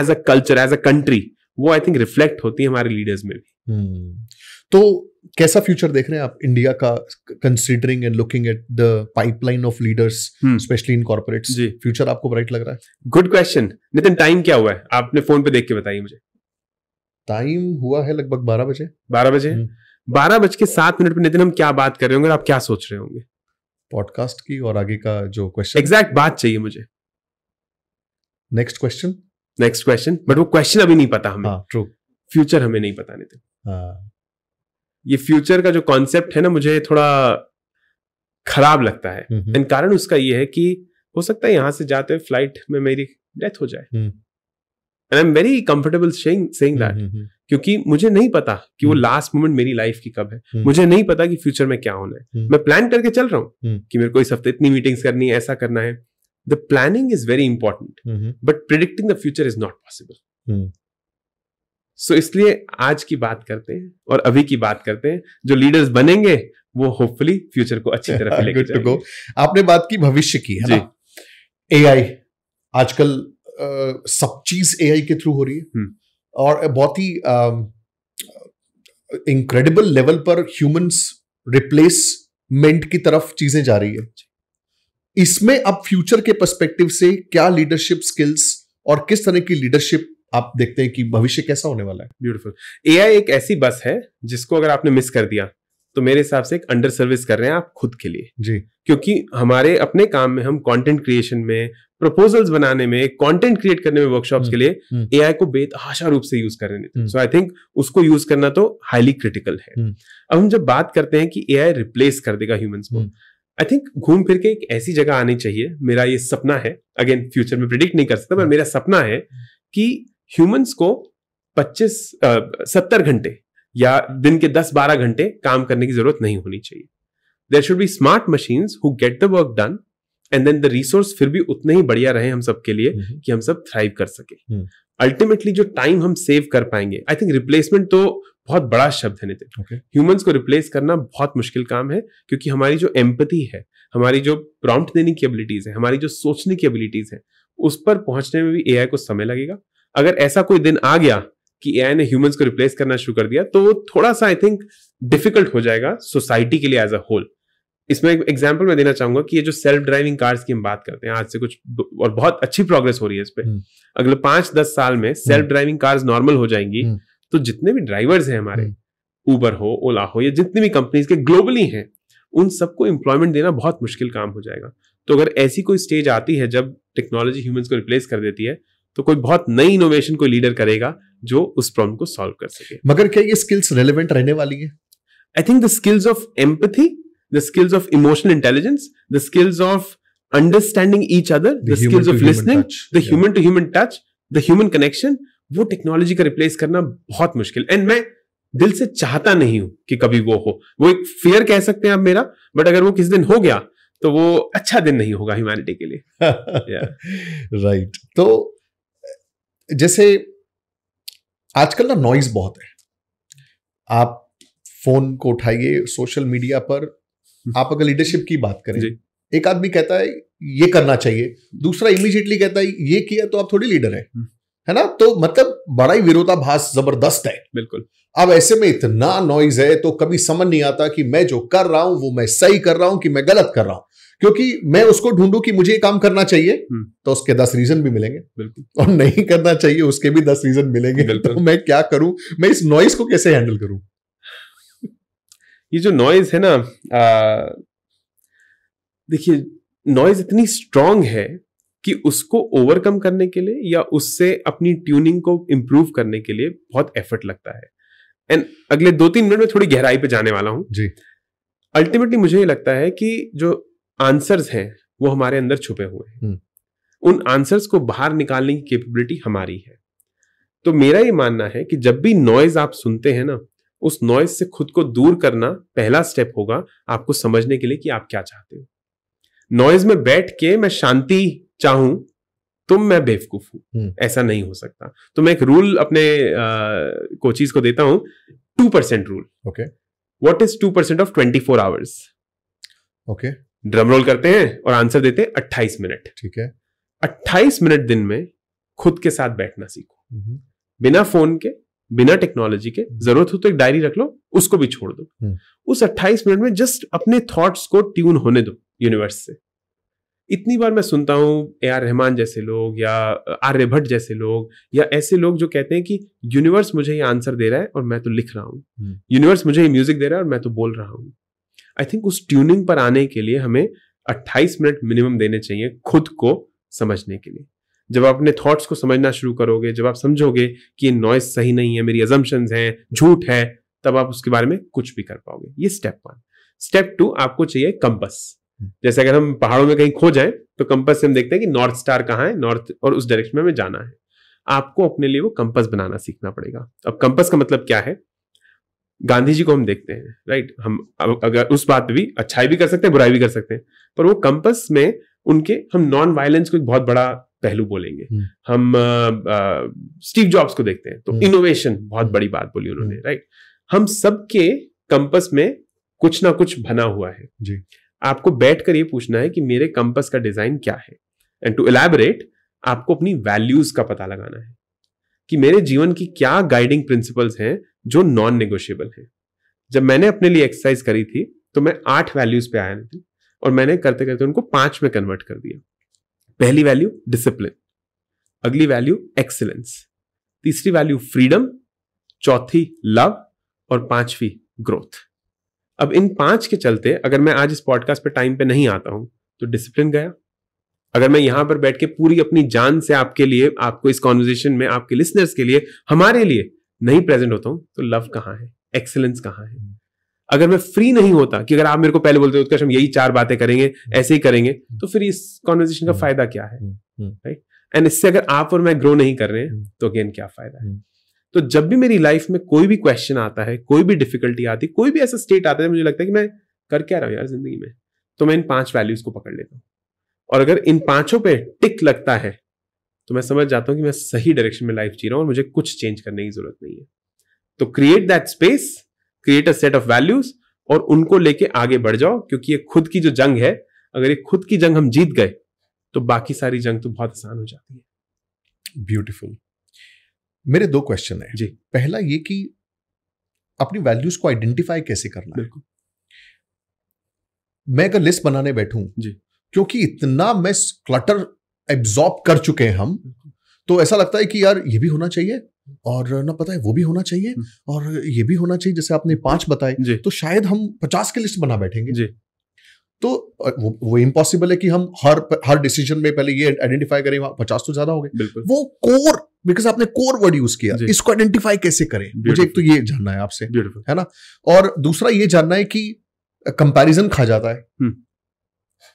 as a culture as a country वो आई थिंक रिफ्लेक्ट होती है हमारे लीडर्स में भी तो कैसा फ्यूचर देख रहे हैं आप इंडिया का considering and looking at the pipeline of leaders specially in corporates जी फ्यूचर आपको ब्राइट लग रहा है गुड क्वेश्चन नितिन टाइम क्या हुआ है आपने फोन पे देख के बताइए मुझे टाइम हुआ है लगभग बारह बजे बारह बजे hmm. बारह बज के सात मिनट पर नितिन हम क्या बात कर रहे होंगे आप क्या सोच रहे होंगे पॉडकास्ट की और आगे का जो क्वेश्चन एग्जैक्ट बात चाहिए मुझे next question next question but वो क्वेश्चन अभी नहीं पता हमें ट्रू हाँ, फ्यूचर हमें नहीं पता नितिन हाँ ये फ्यूचर का जो कॉन्सेप्ट है ना मुझे थोड़ा खराब लगता है एंड कारण उसका ये है कि हो सकता है यहां से जाते हुए फ्लाइट में मेरी डेथ हो जाए and I am very comfortable saying that क्योंकि मुझे नहीं पता कि वो लास्ट हम्म। मोमेंट मेरी लाइफ की कब है हम्म। मुझे नहीं पता कि फ्यूचर में क्या होना है हम्म। मैं प्लान करके चल रहा हूँ कि मेरे को इस हफ्ते इतनी मीटिंग्स करनी है ऐसा करना है the planning is very important but predicting the future is not possible so so, इसलिए आज की बात करते हैं और अभी की बात करते हैं जो लीडर्स बनेंगे वो होपफुली फ्यूचर को अच्छी तरह लेके जाएंगे आपने बात की भविष्य की है ए एआई आजकल आ, सब चीज आई के थ्रू हो रही है हम्म। और बहुत ही इनक्रेडिबल लेवल पर ह्यूमंस रिप्लेसमेंट की तरफ चीजें जा रही है इसमें अब फ्यूचर के पर्सपेक्टिव से क्या लीडरशिप स्किल्स और किस तरह की लीडरशिप आप देखते हैं कि भविष्य कैसा होने वाला है ब्यूटीफुल ए एक ऐसी बस है जिसको अगर आपने मिस कर दिया तो मेरे हिसाब से एक अंडर सर्विस कर रहे हैं आप खुद के लिए जी क्योंकि हमारे अपने काम में हम कंटेंट क्रिएशन में प्रपोजल्स बनाने में कंटेंट क्रिएट करने में वर्कशॉप्स हम्म, के लिए एआई हम्म। को बेतहाशा रूप से यूज कर रहे सो आई थिंक उसको यूज करना तो हाईली क्रिटिकल है हम्म। अब हम जब बात करते हैं कि एआई रिप्लेस कर देगा ह्यूमंस को आई थिंक घूम फिर के एक ऐसी जगह आनी चाहिए मेरा ये सपना है अगेन फ्यूचर में प्रिडिक्ट नहीं कर सकता पर मेरा सपना है कि ह्यूमंस को 25 सत्तर घंटे या दिन के 10-12 घंटे काम करने की जरूरत नहीं होनी चाहिए there should be smart machine who get the work done and then the resource फिर भी उतने ही बढ़िया रहे हम सबके लिए हम्म। कि हम सब थ्राइव कर सके अल्टीमेटली हम्म। जो टाइम हम सेव कर पाएंगे आई थिंक रिप्लेसमेंट तो बहुत बड़ा शब्द है नितिन ह्यूमंस okay. को रिप्लेस करना बहुत मुश्किल काम है क्योंकि हमारी जो एम्पति है हमारी जो प्रॉम्प्ट देने की एबिलिटीज है हमारी जो सोचने की एबिलिटीज है उस पर पहुंचने में भी एआई को समय लगेगा अगर ऐसा कोई दिन आ गया कि ए ने ह्यूमंस को रिप्लेस करना शुरू कर दिया तो वो थोड़ा सा आई थिंक डिफिकल्ट हो जाएगा सोसाइटी के लिए एज अ होल इसमें एक एग्जाम्पल मैं देना चाहूंगा कि ये जो सेल्फ ड्राइविंग कार्स की हम बात करते हैं आज से कुछ और बहुत अच्छी प्रोग्रेस हो रही है इस पर हम्म। अगले पांच दस साल में सेल्फ ड्राइविंग कार्स नॉर्मल हो जाएंगी हम्म। तो जितने भी ड्राइवर्स हैं हमारे ऊबर हम्म। हो ओला हो या जितनी भी कंपनीज के ग्लोबली हैं उन सबको एम्प्लॉयमेंट देना बहुत मुश्किल काम हो जाएगा तो अगर ऐसी कोई स्टेज आती है जब टेक्नोलॉजी ह्यूमंस को रिप्लेस कर देती है तो कोई बहुत नई इनोवेशन कोई लीडर करेगा जो उस प्रॉब्लम को सॉल्व कर सके मगर क्या ये स्किल्स रेलिवेंट रहने वाली है I think the skills of empathy the skills of emotional intelligence the skills of understanding each other the skills of listening the human to human touch the human connection वो technology का replace करना बहुत मुश्किल and मैं दिल से चाहता नहीं हूं कि कभी वो हो वो एक फेयर कह सकते हैं आप मेरा बट अगर वो किस दिन हो गया तो वो अच्छा दिन नहीं होगा ह्यूमैनिटी के लिए राइट yeah. right. तो जैसे आजकल ना नॉइज बहुत है आप फोन को उठाइए सोशल मीडिया पर हम्म। आप अगर लीडरशिप की बात करें एक आदमी कहता है ये करना चाहिए दूसरा इमीजिएटली कहता है ये किया तो आप थोड़ी लीडर है हम्म। है ना तो मतलब बड़ा ही विरोधाभास जबरदस्त है बिल्कुल अब ऐसे में इतना नॉइज है तो कभी समझ नहीं आता कि मैं जो कर रहा हूं वो मैं सही कर रहा हूं कि मैं गलत कर रहा हूं क्योंकि मैं उसको ढूंढू कि मुझे ये काम करना चाहिए हम्म। तो उसके दस रीजन भी मिलेंगे बिल्कुल और नहीं करना चाहिए उसके भी दस रीजन मिलेंगे तो मैं क्या करूं मैं इस नॉइज को कैसे हैंडल करूं ये जो नॉइज है ना देखिए नॉइज इतनी स्ट्रांग है कि उसको ओवरकम करने के लिए या उससे अपनी ट्यूनिंग को इम्प्रूव करने के लिए बहुत एफर्ट लगता है एंड अगले दो तीन मिनट में थोड़ी गहराई पे जाने वाला हूं जी अल्टीमेटली मुझे ये लगता है कि जो आंसर्स हैं वो हमारे अंदर छुपे हुए हैं हम्म। उन आंसर्स को बाहर निकालने की कैपेबिलिटी हमारी है तो मेरा ये मानना है कि जब भी नॉइज आप सुनते हैं ना उस नॉइज से खुद को दूर करना पहला स्टेप होगा आपको समझने के लिए कि आप क्या चाहते हो नॉइज में बैठ के मैं शांति चाहूं तो मैं बेवकूफ हूं हम्म। ऐसा नहीं हो सकता तो मैं एक रूल अपने कोचिज को देता हूं two percent rule okay what is two percent of twenty four hours okay drum roll करते हैं और आंसर देते हैं अट्ठाईस मिनट ठीक है अट्ठाईस मिनट दिन में खुद के साथ बैठना सीखो हम्म। बिना फोन के बिना टेक्नोलॉजी के हम्म। जरूरत हो तो एक डायरी रख लो उसको भी छोड़ दो हम्म। उस 28 मिनट में जस्ट अपने थॉट्स को ट्यून होने दो यूनिवर्स से इतनी बार मैं सुनता हूं ए आर रहमान जैसे लोग या आर्यभट्ट जैसे लोग या ऐसे लोग जो कहते हैं कि यूनिवर्स मुझे ये आंसर दे रहा है और मैं तो लिख रहा हूँ यूनिवर्स मुझे ये म्यूजिक दे रहा है और मैं तो बोल रहा हूँ आई थिंक उस ट्यूनिंग पर आने के लिए हमें 28 मिनट मिनिमम देने चाहिए खुद को समझने के लिए जब आप अपने थॉट्स को समझना शुरू करोगे जब आप समझोगे कि ये नॉइस सही नहीं है मेरी एजम्पन है झूठ है तब आप उसके बारे में कुछ भी कर पाओगे ये स्टेप वन स्टेप टू आपको चाहिए कंपस हम्म। जैसे अगर हम पहाड़ों में कहीं खो जाएं तो कंपस से हम देखते हैं कि नॉर्थ स्टार कहाँ है नॉर्थ और उस डायरेक्शन में हमें जाना है आपको अपने लिए वो कंपस बनाना सीखना पड़ेगा अब कंपस का मतलब क्या है गांधी जी को हम देखते हैं राइट हम अगर उस बात पे भी अच्छाई भी कर सकते हैं बुराई भी कर सकते हैं पर वो कंपस में उनके हम नॉन वायलेंस को एक बहुत बड़ा पहलू बोलेंगे हम्म। हम स्टीव जॉब्स को देखते हैं तो इनोवेशन हम्म। बहुत बड़ी बात बोली उन्होंने राइट हम्म। हम सबके कंपस में कुछ ना कुछ बना हुआ है जी आपको बैठ कर ये पूछना है कि मेरे कंपस का डिजाइन क्या है एंड टू एलैबोरेट आपको अपनी वैल्यूज का पता लगाना है कि मेरे जीवन की क्या गाइडिंग प्रिंसिपल्स हैं जो नॉन नेगोशिएबल हैं जब मैंने अपने लिए एक्सरसाइज करी थी तो मैं आठ वैल्यूज पे आया थी और मैंने करते करते उनको पांच में कन्वर्ट कर दिया पहली वैल्यू डिसिप्लिन अगली वैल्यू एक्सीलेंस तीसरी वैल्यू फ्रीडम चौथी लव और पांचवी ग्रोथ अब इन पांच के चलते अगर मैं आज इस पॉडकास्ट पे टाइम पे नहीं आता हूं तो डिसिप्लिन गया अगर मैं यहां पर बैठ के पूरी अपनी जान से आपके लिए आपको इस कॉन्वर्जेशन में आपके लिसनर्स के लिए हमारे लिए नहीं प्रेजेंट होता हूं तो लव कहाँ है एक्सेलेंस कहाँ है अगर मैं फ्री नहीं होता कि अगर आप मेरे को पहले बोलते उत्कर्ष हम यही चार बातें करेंगे ऐसे ही करेंगे तो फिर इस कॉन्वर्जेशन का हम्म। फायदा क्या है राइट हम्म। एंड हम्म। इससे अगर आप और मैं ग्रो नहीं कर रहे हैं तो अगेन क्या फायदा है तो जब भी मेरी लाइफ में कोई भी क्वेश्चन आता है कोई भी डिफिकल्टी आती कोई भी ऐसा स्टेट आता है मुझे लगता है कि मैं कर क्या रहा हूँ यार जिंदगी में तो मैं इन पांच वैल्यूज को पकड़ लेता हूँ और अगर इन पांचों पे टिक लगता है तो मैं समझ जाता हूं कि मैं सही डायरेक्शन में लाइफ जी रहा हूं और मुझे कुछ चेंज करने की जरूरत नहीं है तो create that space create a set of values और उनको लेके आगे बढ़ जाओ क्योंकि ये खुद की जो जंग है अगर ये खुद की जंग हम जीत गए तो बाकी सारी जंग तो बहुत आसान हो जाती है ब्यूटिफुल मेरे दो क्वेश्चन है जी पहला ये कि अपनी वैल्यूज को आइडेंटिफाई कैसे करना बिल्कुल मैं अगर लिस्ट बनाने बैठूं जी क्योंकि इतना मैं क्लटर एब्जॉर्ब कर चुके हैं हम तो ऐसा लगता है कि यार ये भी होना चाहिए और ना पता है वो भी होना चाहिए हम्म। और ये भी होना चाहिए जैसे आपने पांच बताए तो शायद हम पचास की लिस्ट बना बैठेंगे जी तो वो, वो इम्पॉसिबल है कि हम हर हर डिसीजन में पहले ये आइडेंटिफाई करें पचास तो ज्यादा हो गए वो कोर बिकॉज आपने कोर वर्ड यूज किया इसको आइडेंटिफाई कैसे करें मुझे एक तो ये जानना है आपसे है ना और दूसरा ये जानना है कि कंपैरिजन खा जाता है हम्म।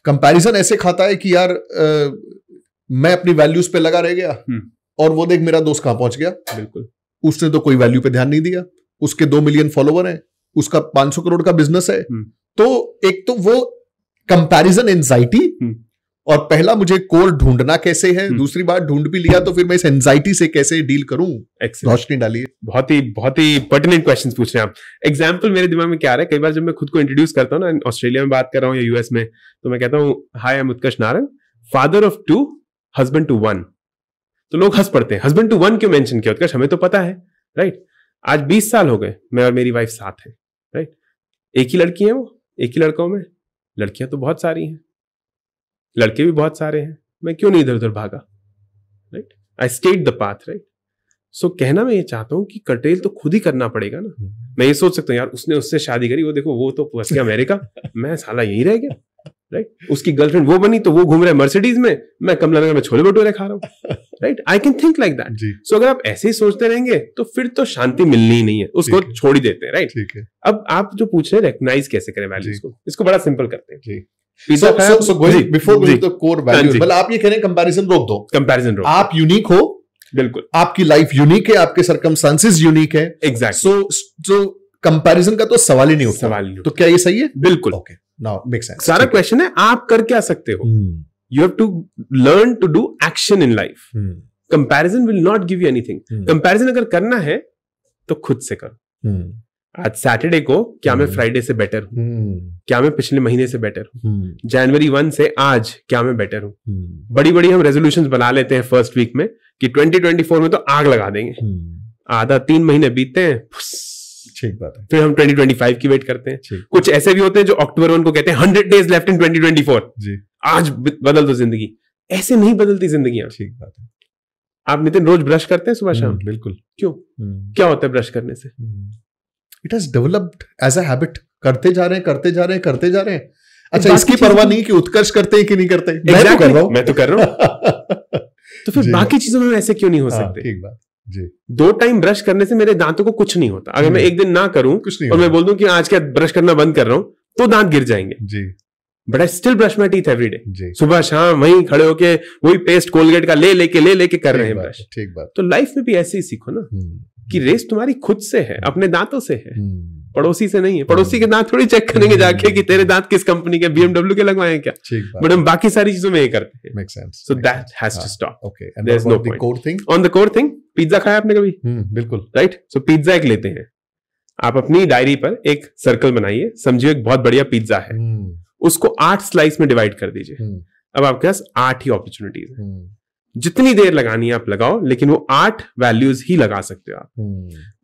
कंपैरिजन ऐसे खाता है कि यार आ, मैं अपनी वैल्यूज पे लगा रह गया हम्म। और वो देख मेरा दोस्त कहां पहुंच गया बिल्कुल उसने तो कोई वैल्यू पे ध्यान नहीं दिया उसके दो मिलियन फॉलोवर हैं उसका पांच सौ करोड़ का बिजनेस है हम्म। तो एक तो वो कंपैरिजन एंजाइटी और पहला मुझे कोर ढूंढना कैसे है हम्म। दूसरी बार ढूंढ भी लिया तो फिर मैं इस एंजाइटी से कैसे डील करूं रोशनी डालिए बहुत ही बहुत ही पर्टिनेंट क्वेश्चन पूछ रहे हैं आप एग्जाम्पल मेरे दिमाग में क्या आ रहा है कई बार जब मैं खुद को इंट्रोड्यूस करता हूँ ना ऑस्ट्रेलिया में बात कर रहा हूँ या यूएस में तो मैं कहता हूँ hi I'm Utkarsh Narang father of two husband to one तो लोग हंस पड़ते हैं हस्बैंड टू वन क्यों मेंशन किया उत्कर्ष हमें तो पता है राइट आज बीस साल हो गए मैं और मेरी वाइफ साथ हैं राइट एक ही लड़की है वो एक ही लड़कों में लड़कियां तो बहुत सारी हैं लड़के भी बहुत सारे हैं मैं क्यों नहीं इधर उधर भागा right I state the path right so कहना मैं ये चाहता हूँ कि कटेल तो खुद ही करना पड़ेगा ना हम्म। मैं ये सोच सकता हूँ यार उसने उससे शादी करी वो देखो वो तो फंस गया अमेरिका मैं साला यहीं रह गया राइट उसकी गर्लफ्रेंड वो बनी तो वो घूम रहा है मर्सिडीज में मैं कमला नगर में छोले भटूरे खा रहा हूँ right I can think like that so अगर आप ऐसे ही सोचते रहेंगे तो फिर तो शांति मिलनी ही नहीं है उसको छोड़ ही देते हैं राइट right? अब आप जो पूछ रहे हैं रिकग्नाइज कैसे करें वैल्यूज को इसको बड़ा सिंपल करते हैं हाँ, मतलब आप यूनिक हो बिल्कुल आपकी लाइफ यूनिक है आपके यूनिक है एग्जैक्ट सो जो कंपैरिजन का तो सवाल ही नहीं सवाल नहीं तो क्या ये सही है बिल्कुल ओके नाउ मेक सेंस सारा क्वेश्चन है आप कर क्या सकते हो you have to learn to do action in life comparison will not give you anything comparison अगर करना है तो खुद से करो hmm. आज सैटरडे को क्या मैं फ्राइडे हम्म। से बेटर हूँ हम्म। क्या मैं पिछले महीने से बेटर हूँ जनवरी हम्म। वन से आज क्या मैं बेटर हूँ बड़ी बड़ी हम रेजोल्यूशन बना लेते हैं फर्स्ट वीक में कि 2024 में तो आग लगा देंगे आधा तीन महीने बीतते हैं ठीक बात है फिर हम 2025 की वेट करते हैं कुछ ऐसे भी होते हैं जो अक्टूबर वन को कहते हैं hundred days left in twenty four आज बदल दो जिंदगी ऐसे नहीं बदलती जिंदगी ठीक बात है आप नितिन रोज ब्रश करते हैं सुबह शाम बिल्कुल क्यों क्या होता है ब्रश करने से it has developed as a habit करते जा रहे हैं करते जा रहे हैं करते जा रहे हैं अच्छा इसकी परवाह नहीं कि उत्कर्ष करते हैं कि नहीं करते तो exactly. मैं तो कर रहा हूं मैं तो कर रहा हूं तो फिर बाकी चीजों में ऐसे क्यों नहीं हो हाँ, सकते ठीक बात जी दो टाइम ब्रश करने से मेरे दांतों को कुछ नहीं होता अगर मैं एक दिन ना करूं कुछ नहीं और मैं बोल दूं कि आज क्या ब्रश करना बंद कर रहा हूं तो दांत गिर जाएंगे जी but I still brush my teeth every day सुबह शाम वही खड़े होके वही पेस्ट कोलगेट का ले लेके ले लेके कर रहे हैं ब्रश ठीक बात तो लाइफ में भी ऐसे ही सीखो ना हम्म। कि रेस तुम्हारी खुद से है अपने दांतों से है हम्म। पड़ोसी से नहीं है पड़ोसी के दांत थोड़ी चेक करेंगे हम्म। जाके कि तेरे दांत किस कंपनी के बीएमडब्ल्यू के लगवाए क्या बट हम बाकी सारी चीजों में ये करते हैं make sense so that has to stop okay and there is no core thing on the core thing pizza खाया आपने कभी हम्म, बिल्कुल राइट सो पिज्जा एक लेते हैं आप अपनी डायरी पर एक सर्कल बनाइए समझिए एक बहुत बढ़िया पिज्जा है उसको आठ स्लाइस में डिवाइड कर दीजिए अब आपके पास आठ ही अपॉर्चुनिटीज है जितनी देर लगानी है आप लगाओ लेकिन वो आठ वैल्यूज ही लगा सकते हो आप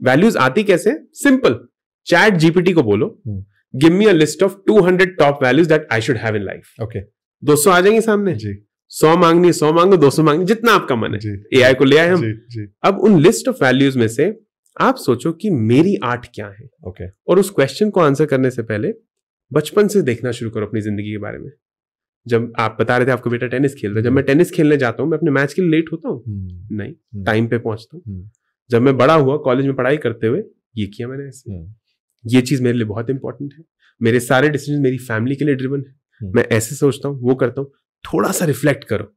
वैल्यूज हम्म। आती कैसे सिंपल चैट जीपीटी को बोलो give me a list of hundred top values that I should have in life okay सौ आ जाएंगे सामने जी सौ मांगनी सौ मांगो दो सौ मांगनी जितना आपका मन है ए आई को ले आए हम जी, जी. अब उन लिस्ट ऑफ वैल्यूज में से आप सोचो कि मेरी आर्ट क्या है ओके okay. और उस क्वेश्चन को आंसर करने से पहले बचपन से देखना शुरू करो अपनी जिंदगी के बारे में जब आप बता रहे थे आपको बेटा टेनिस खेल रहा है जब मैं हम्म। टेनिस खेलने जाता हूँ मैं अपने मैच के लिए लेट होता हूँ हम्म। नहीं टाइम हम्म। पे पहुंचता हूँ जब मैं बड़ा हुआ कॉलेज में पढ़ाई करते हुए ये किया मैंने ऐसे ये चीज़ मेरे लिए बहुत इंपॉर्टेंट है मेरे सारे डिसीजन मेरी फैमिली के लिए ड्रिवन है मैं ऐसे सोचता हूँ वो करता हूँ थोड़ा सा रिफ्लेक्ट करो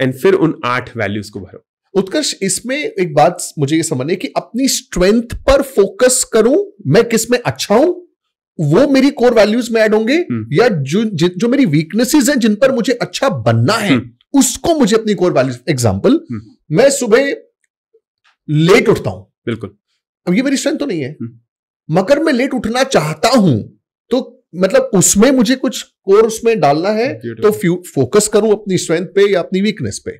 एंड फिर उन आठ वैल्यूज को भरो उत्कर्ष इसमें एक बात मुझे ये समझने कि अपनी स्ट्रेंथ पर फोकस करूं मैं किस में अच्छा हूं वो मेरी कोर वैल्यूज में ऐड होंगे हम्म। या जो जो मेरी वीकनेसेस हैं जिन पर मुझे अच्छा बनना है हम्म। उसको मुझे अपनी कोर वैल्यूज एग्जाम्पल मैं सुबह लेट उठता हूं बिल्कुल अब ये मेरी स्ट्रेंथ तो नहीं है हम्म। मगर मैं लेट उठना चाहता हूं तो मतलब उसमें मुझे कुछ कोर उसमें डालना है तो फोकस करूं अपनी स्ट्रेंथ पे या अपनी वीकनेस पे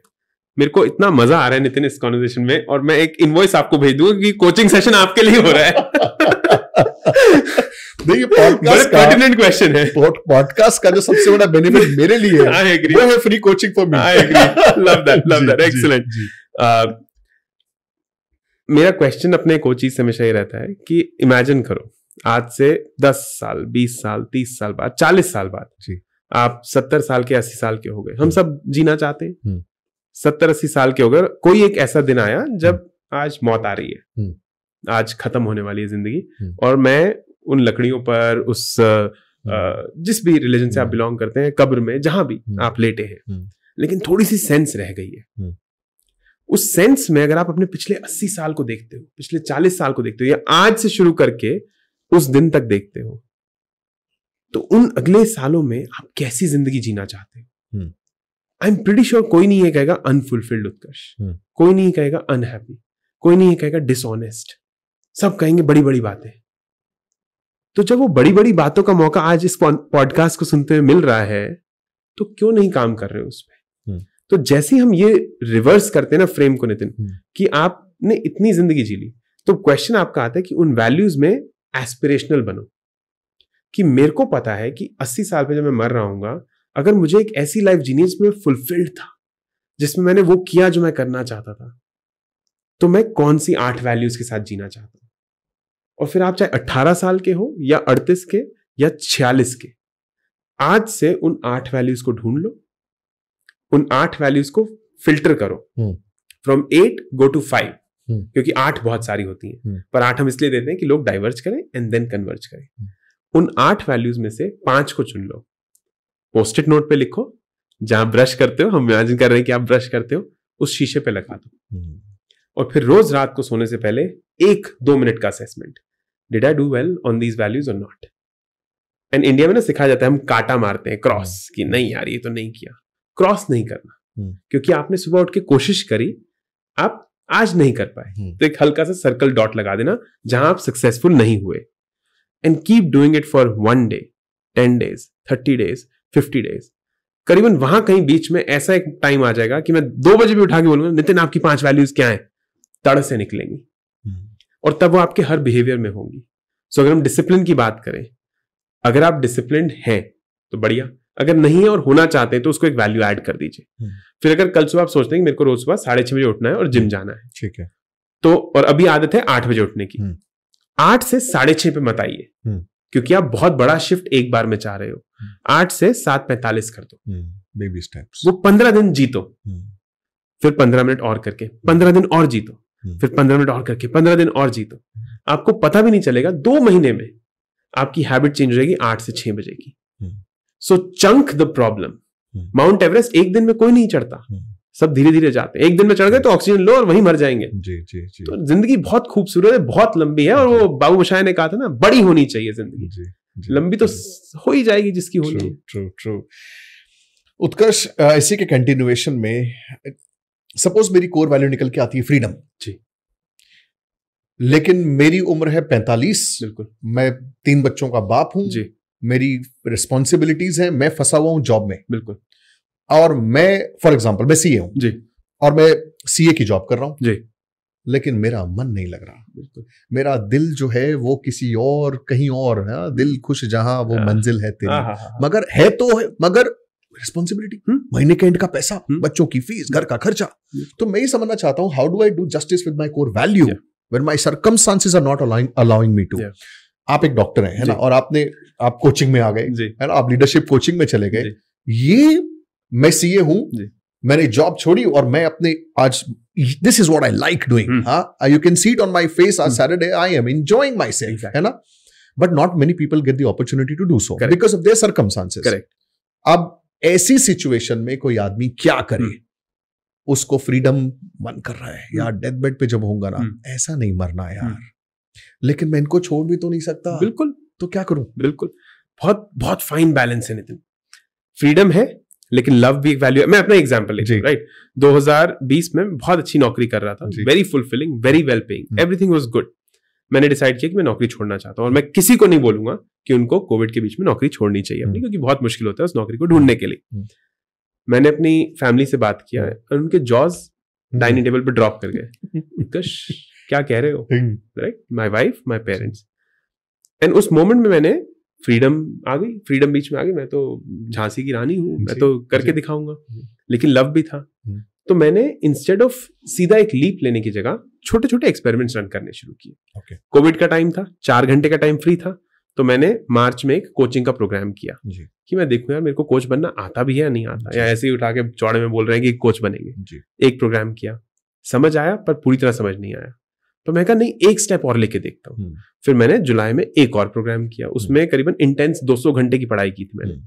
मेरे को इतना मजा आ रहा है नितिन इस कॉन्वर्जेशन में और मैं एक इनवॉइस आपको भेज दूंगा कि कोचिंग सेशन आपके लिए हो रहा है देखिए पॉडकास्ट क्वेश्चन है पॉडकास्ट का जो सबसे बड़ा बेनिफिट मेरे लिए आई एग्री वो है free coaching for me I agree love that love that excellent मेरा क्वेश्चन अपने कोचिज से हमेशा ही रहता है कि इमेजिन करो आज से दस साल बीस साल तीस साल बाद चालीस साल बाद जी आप सत्तर साल के अस्सी साल के हो गए हम हम्म। सब जीना चाहते हैं हम्म। सत्तर अस्सी साल के हो गए कोई एक ऐसा दिन आया जब आज मौत आ रही है हम्म। आज खत्म होने वाली है जिंदगी हम्म। और मैं उन लकड़ियों पर उस हम्म। जिस भी रिलीजन से आप बिलोंग हम्म। करते हैं कब्र में जहां भी आप लेटे हैं लेकिन थोड़ी सी सेंस रह गई है उस सेंस में अगर आप अपने पिछले अस्सी साल को देखते हो पिछले चालीस साल को देखते हो या आज से शुरू करके उस दिन तक देखते हो तो उन अगले सालों में आप कैसी जिंदगी जीना चाहते हो आई एम प्रिटी श्योर कोई नहीं ये कहेगा अनफुलफिल्ड उत्कर्ष कोई नहीं कहेगा अनहैप्पी कोई नहीं कहेगा डिसऑनेस्ट सब कहेंगे बड़ी बड़ी बातें तो जब वो बड़ी बड़ी बातों का मौका आज इस पॉडकास्ट को सुनते हुए मिल रहा है तो क्यों नहीं काम कर रहे हो उस पर हम्म। तो जैसे हम ये रिवर्स करते हैं ना फ्रेम को नितिन हम्म। कि आपने इतनी जिंदगी जी ली तो क्वेश्चन आपका आता है कि उन वैल्यूज में एस्पिरेशनल बनो कि मेरे को पता है कि 80 साल पे जब मैं मर रहा हूँ अगर मुझे एक ऐसी लाइफ जीनी जिसमें फुलफिल्ड था जिसमें मैंने वो किया जो मैं करना चाहता था तो मैं कौन सी आठ वैल्यूज के साथ जीना चाहता और फिर आप चाहे 18 साल के हो या 38 के या 46 के आज से उन आठ वैल्यूज को ढूंढ लो उन आठ वैल्यूज को फिल्टर करो from eight go to five क्योंकि आठ बहुत सारी होती है हम्म। पर आठ हम इसलिए देते हैं कि लोग डाइवर्ज करें एंड देन कन्वर्ज करें हम्म। उन आठ वैल्यूज में से पांच को चुन लो पोस्टेड नोट पे लिखो जहां ब्रश करते हो हम इमेजिन कर रहे हैं कि आप ब्रश करते हो उस शीशे पे लगा दो हम्म। और फिर रोज रात को सोने से पहले एक दो मिनट का assessment did I do well on these values और नॉट एंड इंडिया में ना सिखाया जाता है हम काटा मारते हैं क्रॉस hmm. कि नहीं यार ये तो नहीं किया क्रॉस नहीं करना hmm. क्योंकि आपने सुबह उठ के कोशिश करी आप आज नहीं कर पाए hmm. तो एक हल्का सा सर्कल डॉट लगा देना जहां आप सक्सेसफुल नहीं हुए and keep doing it for one day ten days thirty days fifty days करीबन वहां कहीं बीच में ऐसा एक टाइम आ जाएगा कि मैं दो बजे भी उठा के बोलूंगा नितिन आपकी पांच वैल्यूज क्या है तड़ से निकलेंगी और तब वो आपके हर बिहेवियर में होंगी सो अगर हम डिसिप्लिन की बात करें अगर आप डिसिप्लिन हैं तो बढ़िया अगर नहीं है और होना चाहते हैं तो उसको एक वैल्यू ऐड कर दीजिए हम्म। फिर अगर कल सुबह आप सोचते हैं कि मेरे को रोज सुबह साढ़े छह बजे उठना है और जिम हम्म। जाना है ठीक है तो और अभी आदत है आठ बजे उठने की हम्म। आठ से साढ़े छह पे मत आइए क्योंकि आप बहुत बड़ा शिफ्ट एक बार में चाह रहे हो आठ से सात पैंतालीस कर दो बेबी स्टेप्स वो पंद्रह दिन जीतो फिर पंद्रह मिनट और करके पंद्रह दिन और जीतो हम्म। फिर पंद्रह मिनट और करके पंद्रह दिन और जीतो आपको पता भी नहीं चलेगा दो महीने में आपकी हैबिट चेंज हो जाएगी आठ से छह बजे की so chunk the problem Mount Everest एक दिन में कोई नहीं चढ़ता हम्म। सब धीरे धीरे जाते हैं एक दिन में चढ़ गए तो ऑक्सीजन हम्म। लो और वहीं मर जाएंगे जी जी जी तो जिंदगी बहुत खूबसूरत है बहुत लंबी है और वो बाबू मशाह ने कहा था ना बड़ी होनी चाहिए जिंदगी जी, जी, लंबी तो हो ही जाएगी जिसकी होनी ट्रू ट्रू उत्कर्ष इसी के कंटिन्यूएशन में सपोज मेरी कोर वैल्यू निकल के आती है फ्रीडम जी लेकिन मेरी उम्र है पैंतालीस बिल्कुल मैं तीन बच्चों का बाप हूं जी मेरी रिस्पॉन्सिबिलिटीज है मैं फंसा हुआ हूं जॉब में बिल्कुल और मैं फॉर एग्जाम्पल मैं सीए हूं जी और मैं सीए की जॉब कर रहा हूं जी लेकिन मेरा मन नहीं लग रहा बिल्कुल मेरा दिल जो है वो किसी और कहीं और है दिल खुश जहां वो हाँ. मंजिल है तेरी हाँ, हाँ, मगर है तो है, मगर रिस्पॉन्सिबिलिटी महीने के एंड का पैसा हुँ? बच्चों की फीस घर का खर्चा तो मैं ये समझना चाहता हूँ how do I do justice with my core value when my circumstances are not allowing me to आप एक डॉक्टर हैं है ना और आपने आप कोचिंग में आ गए है ना आप लीडरशिप कोचिंग में चले गए ये मैं सीए हूं मैंने जॉब छोड़ी और मैं अपने आज this is what I like doing हाँ you can see it on my face आज Saturday I am enjoying myself है ना but not many people get the opportunity to do so because of their circumstances correct अब ऐसी situation में कोई आदमी क्या करे हम्म। उसको फ्रीडम मन कर रहा है यार डेथ हम्म। बेड पे जब होगा ना हम्म। ऐसा नहीं मरना यार लेकिन मैं इनको छोड़ भी तो नहीं सकता बिल्कुल तो क्या करूं बिल्कुल बहुत बहुत फाइन बैलेंस है नितिन फ्रीडम है लेकिन लव भी एक वैल्यू है मैं अपना एग्जाम्पल लेता राइट 2020 में बहुत अच्छी नौकरी कर रहा था very fulfilling very well paying everything was good मैंने डिसाइड किया कि मैं नौकरी छोड़ना चाहता हूँ और मैं किसी को नहीं बोलूंगा कि उनको कोविड के बीच में नौकरी छोड़नी चाहिए अपनी हम्म। क्योंकि बहुत मुश्किल होता है उस नौकरी को ढूंढने के लिए हम्म। मैंने अपनी फैमिली से बात किया है हम्म। और उनके जॉज डाइनिंग टेबल पर ड्रॉप कर गए क्या कह रहे हो right my wife my parents and उस मोमेंट में मैंने फ्रीडम आ गई फ्रीडम बीच में आ गई मैं तो झांसी की रानी हूँ मैं तो करके दिखाऊंगा लेकिन लव भी था तो मैंने इंस्टेड ऑफ सीधा एक लीप लेने की जगह छोटे छोटे एक्सपेरिमेंट्स रन करने शुरू किए कोविड okay. का टाइम था चार घंटे का टाइम फ्री था तो मैंने मार्च में एक कोचिंग का प्रोग्राम किया कि मैं देखू यार मेरे को कोच बनना आता भी है नहीं आता या ऐसे ही उठा के चौड़े में बोल रहे हैं कि कोच बनेंगे एक प्रोग्राम किया समझ आया पर पूरी तरह समझ नहीं आया तो मैं कहा नहीं एक स्टेप और लेके देखता हूँ हम्म। फिर मैंने जुलाई में एक और प्रोग्राम किया हम्म। उसमें करीबन इंटेंस 200 घंटे की पढ़ाई की थी मैंने हम्म।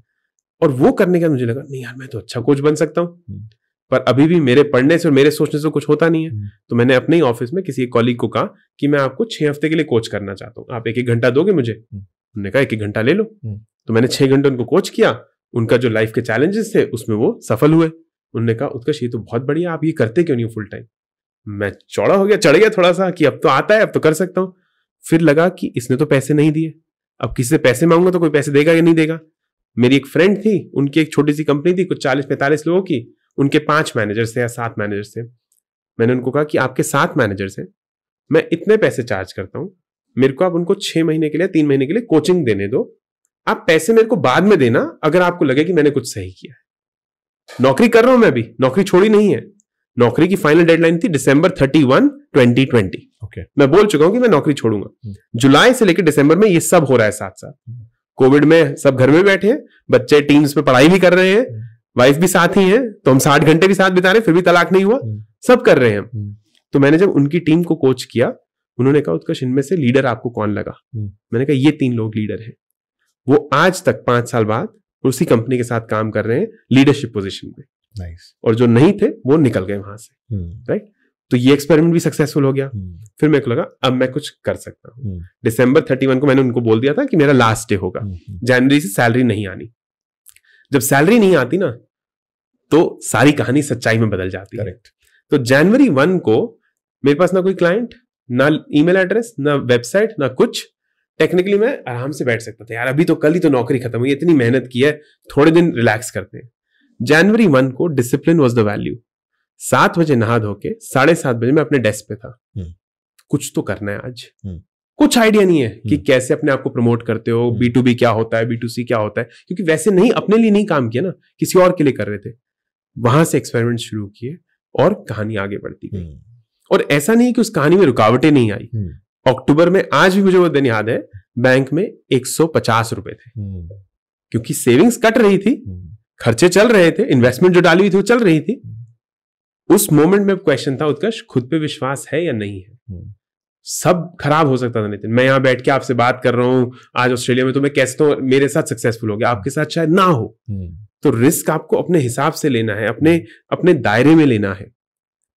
और वो करने का मुझे लगा नहीं यार मैं तो अच्छा कोच बन सकता हूँ पर अभी भी मेरे पढ़ने से और मेरे सोचने से कुछ होता नहीं है हम्म। तो मैंने अपने ही ऑफिस में किसी एक कॉलीग को कहा कि मैं आपको छह हफ्ते के लिए कोच करना चाहता हूँ आप एक एक घंटा दोगे मुझे हम्म। उन्होंने कहा एक एक घंटा ले लो हम्म। तो मैंने छह घंटे उनको कोच किया उनका जो लाइफ के चैलेंजेस थे उसमें वो सफल हुए उन्होंने कहा उत्कर्ष ये तो बहुत बढ़िया आप ये करते क्यों नहीं फुल टाइम मैं चौड़ा हो गया चढ़ गया थोड़ा सा कि अब तो आता है अब तो कर सकता हूँ फिर लगा कि इसने तो पैसे नहीं दिए अब किसी से पैसे मांगूंगा तो कोई पैसे देगा या नहीं देगा मेरी एक फ्रेंड थी उनकी एक छोटी सी कंपनी थी कुछ चालीस पैंतालीस लोगों की उनके पांच मैनेजर्स थे या सात मैनेजर्स थे मैंने उनको कहा कि आपके सात मैनेजर्स हैं मैं इतने पैसे चार्ज करता हूं मेरे को आप उनको छह महीने के लिए तीन महीने के लिए कोचिंग देने दो आप पैसे मेरे को बाद में देना अगर आपको लगे कि मैंने कुछ सही किया है नौकरी कर रहा हूं मैं अभी नौकरी छोड़ी नहीं है नौकरी की फाइनल डेडलाइन थी December thirty one twenty twenty मैं बोल चुका हूं कि मैं नौकरी छोड़ूंगा हम्म। जुलाई से लेकर दिसंबर में ये सब हो रहा है साथ साथ कोविड में सब घर में बैठे हैं बच्चे टीम्स पे पढ़ाई भी कर रहे हैं हम्म। वाइफ भी साथ ही है तो हम साठ घंटे भी साथ बिता रहे फिर भी तलाक नहीं हुआ हम्म। सब कर रहे हैं हम्म। तो मैंने जब उनकी टीम को कोच किया उन्होंने कहा उत्कर्ष इनमें से लीडर आपको कौन लगा हम्म। मैंने कहा ये तीन लोग लीडर हैं वो आज तक पांच साल बाद उसी कंपनी के साथ काम कर रहे हैं लीडरशिप पोजीशन में nice. और जो नहीं थे वो निकल गए वहां से राइट तो ये एक्सपेरिमेंट भी सक्सेसफुल हो गया फिर मेरे को लगा अब मैं कुछ कर सकता हूँ दिसंबर थर्टी वन को मैंने उनको बोल दिया था कि मेरा लास्ट डे होगा जनवरी से सैलरी नहीं आनी जब सैलरी नहीं आती ना तो सारी कहानी सच्चाई में बदल जाती है तो जनवरी वन को मेरे पास ना कोई क्लाइंट ना ईमेल एड्रेस ना वेबसाइट ना कुछ टेक्निकली मैं आराम से बैठ सकता था यार अभी तो कल ही तो नौकरी खत्म हुई इतनी मेहनत की है थोड़े दिन रिलैक्स करते हैं जनवरी वन को डिसिप्लिन वॉज द वैल्यू सात बजे नहा धो के साढ़े सात बजे मैं अपने डेस्क पे था हम्म। कुछ तो करना है आज हम्म। कुछ आइडिया नहीं है कि हम्म। कैसे अपने आप को प्रमोट करते हो बी टू बी क्या होता है बी टू सी क्या होता है क्योंकि वैसे नहीं अपने लिए नहीं काम किया ना किसी और के लिए कर रहे थे वहां से एक्सपेरिमेंट शुरू किए और कहानी आगे बढ़ती गई हम्म। और ऐसा नहीं कि उस कहानी में रुकावटें नहीं आई हम्म। अक्टूबर में आज भी मुझे वो दिन याद है बैंक में एक रुपए थे हम्म। क्योंकि सेविंग्स कट रही थी खर्चे चल रहे थे इन्वेस्टमेंट जो डाली हुई थी वो चल रही थी उस मोमेंट में क्वेश्चन था उत्कर्ष खुद पे विश्वास है या नहीं है सब खराब हो सकता था नितिन मैं यहां बैठ के आपसे बात कर रहा हूं आज ऑस्ट्रेलिया में तो मैं कैसे तो मेरे साथ सक्सेसफुल हो गया आपके साथ शायद ना हो हम्म। तो रिस्क आपको अपने हिसाब से लेना है अपने अपने दायरे में लेना है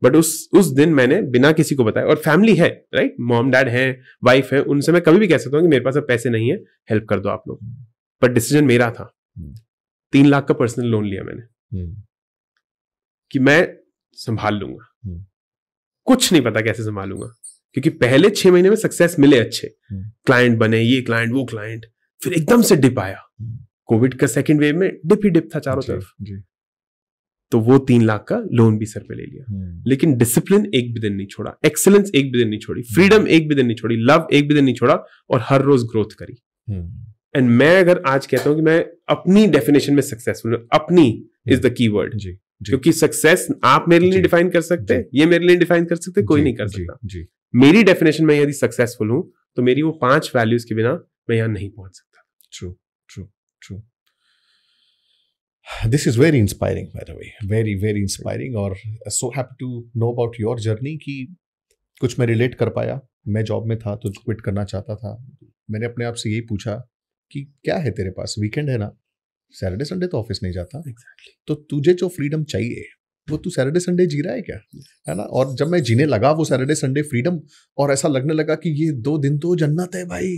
बट उस उस दिन मैंने बिना किसी को बताया और फैमिली है राइट मॉम डैड है वाइफ है उनसे मैं कभी भी कह सकता हूँ कि मेरे पास अब पैसे नहीं है हेल्प कर दो आप लोग बट डिसीजन मेरा था हम्म। तीन लाख का पर्सनल लोन लिया मैंने हम्म। कि मैं संभाल लूंगा कुछ नहीं पता कैसे संभालूंगा क्योंकि पहले छह महीने में सक्सेस मिले अच्छे क्लाइंट हम्म। बने ये क्लाइंट वो क्लाइंट फिर एकदम से डिप आया कोविड का सेकेंड वेव में डिप ही डिप था चारों तरफ तो वो तीन लाख का लोन भी सर पे ले लिया हम्म। लेकिन डिसिप्लिन एक भी दिन नहीं छोड़ा एक्सेलेंस एक भी दिन नहीं छोड़ी फ्रीडम एक भी दिन नहीं छोड़ी लव एक भी दिन नहीं छोड़ा और हर रोज ग्रोथ करी एंड हम्म। मैं अगर आज कहता हूं कि मैं अपनी डेफिनेशन में सक्सेसफुल अपनी इज द की वर्ड क्योंकि सक्सेस आप मेरे लिए डिफाइन कर सकते ये मेरे लिए डिफाइन कर सकते कोई नहीं कर सकता मेरी डेफिनेशन में यदि सक्सेसफुल हूं तो मेरी वो पांच वैल्यूज के बिना मैं यहां नहीं पहुंच सकता true true true this is very inspiring by the way very very inspiring और so happy to know about your journey कि कुछ मैं रिलेट कर पाया मैं जॉब में था तो क्विट करना चाहता था मैंने अपने आप से यही पूछा कि क्या है तेरे पास वीकेंड है ना सैटरडे संडे तो ऑफिस नहीं जाता exactly. तो तुझे जो फ्रीडम चाहिए वो तू सैटरडे संडे जी रहा है क्या है ना और जब मैं जीने लगा वो सैटरडे संडे फ्रीडम और ऐसा लगने लगा कि ये दो दिन तो जन्नत है भाई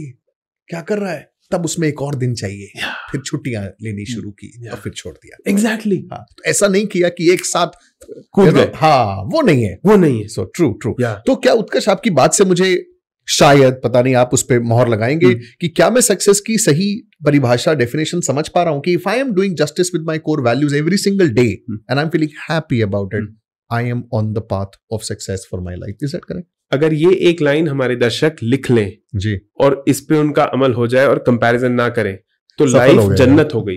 क्या कर रहा है तब उसमें एक और दिन चाहिए फिर छुट्टियां लेनी शुरू की और फिर छोड़ दिया एग्जैक्टली exactly. हाँ, तो ऐसा नहीं किया कि एक साथ कूद गए हाँ वो नहीं है वो नहीं है सो ट्रू ट्रू तो क्या उत्कर्ष आपकी बात से मुझे शायद पता नहीं आप उस पर मोहर लगाएंगे हम्म। कि क्या मैं सक्सेस की सही परिभाषा डेफिनेशन समझ पा रहा हूं कि if I am doing justice with my core values every single day and I am feeling happy about it I am on the path of success for my life is that correct अगर ये एक line हमारे दर्शक लिख लें जी और इस पे उनका अमल हो जाए और कंपैरिजन ना करें तो लाइफ जन्नत हो गई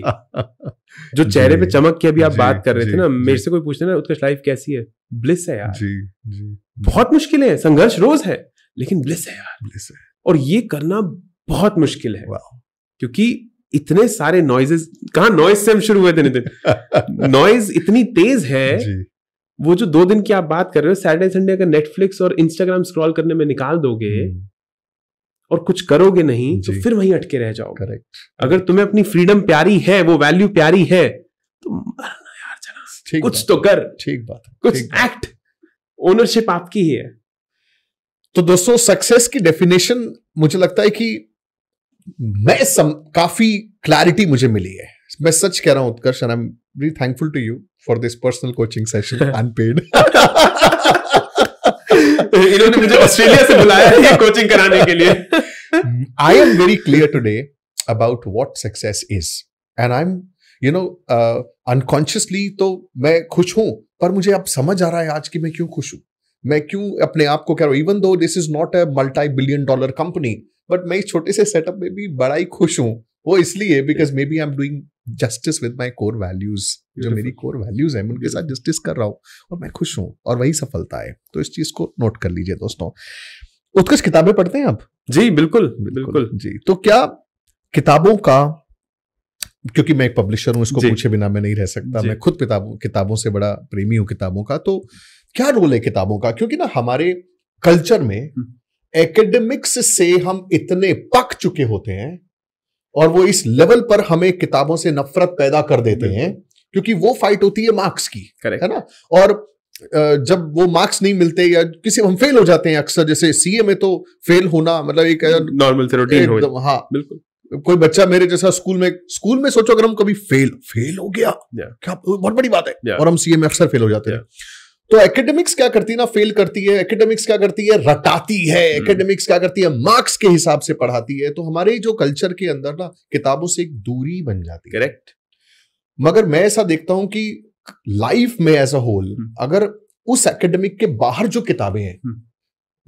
जो चेहरे पे चमक की अभी आप बात कर रहे थे ना मेरे से कोई पूछते ना उत्कर्ष लाइफ कैसी है ब्लिस है यार जी जी बहुत मुश्किल है संघर्ष रोज है लेकिन ब्लिस है यार ब्लिस है और ये करना बहुत मुश्किल है क्योंकि इतने सारे नॉइजेस कहा नॉइज से हम शुरू हुए थे नॉइज इतनी तेज है वो जो दो दिन की आप बात कर रहे हो सैटरडे संडे अगर नेटफ्लिक्स और इंस्टाग्राम स्क्रॉल करने में निकाल दोगे hmm. और कुछ करोगे नहीं तो फिर वहीं अटके रह जाओ करेक्ट अगर तुम्हें अपनी फ्रीडम प्यारी है वो वैल्यू प्यारी है तो यार कुछ तो कर ठीक बात कुछ एक्ट ओनरशिप आपकी ही है तो दोस्तों सक्सेस की डेफिनेशन मुझे लगता है कि मैं सम, काफी क्लैरिटी मुझे मिली है मैं सच कह रहा हूं Utkarsh and I am very thankful to you for this personal coaching session unpaid इन्होंने मुझे ऑस्ट्रेलिया से बुलाया है कोचिंग कराने के लिए I am very clear today about what success is and I am you know unconsciously तो मैं खुश हूं पर मुझे अब समझ आ रहा है आज कि मैं क्यों खुश हूं मैं क्यों अपने आप को कह रहा हूँ even though this is not a multi billion dollar company but मैं इस छोटे से सेटअप में भी बड़ा ही खुश हूँ वो इसलिए because maybe I am doing justice with my core values जो मेरी कोर वैल्यूज है उनके साथ जस्टिस कर रहा हूँ और मैं खुश हूँ और वही सफलता है तो इस चीज को नोट कर लीजिए दोस्तों उत्कृष्ट किताबें पढ़ते हैं आप जी बिल्कुल बिल्कुल जी तो क्या किताबों का क्योंकि मैं एक पब्लिशर हूं इसको पूछे बिना मैं नहीं रह सकता मैं खुद किताबों किताबों से बड़ा प्रेमी हूं किताबों का तो क्या रोल है किताबों का क्योंकि ना हमारे कल्चर में एकेडमिक्स हम्म। से हम इतने पक चुके होते हैं और वो इस लेवल पर हमें किताबों से नफरत पैदा कर देते हैं क्योंकि वो फाइट होती है मार्क्स की Correct. है ना और जब वो मार्क्स नहीं मिलते या किसी हम फेल हो जाते हैं अक्सर जैसे सीए में तो फेल होना मतलब एक नॉर्मल hmm, रूटीन हाँ बिल्कुल कोई बच्चा मेरे जैसा स्कूल में स्कूल में सोचो अगर हम कभी फेल फेल हो गया yeah. क्या बहुत बड़ी बात है yeah. और हम सीए में अक्सर फेल हो जाते yeah. हैं तो एकेडमिक्स क्या करती है ना फेल करती है एकेडमिक्स क्या करती है रटाती है एकेडमिक्स हम्म। क्या करती है मार्क्स के हिसाब से पढ़ाती है तो हमारे जो कल्चर के अंदर ना किताबों से एक दूरी बन जाती है करेक्ट मगर मैं ऐसा देखता हूं कि लाइफ में एज अ होल अगर उस एकेडमिक के बाहर जो किताबें हैं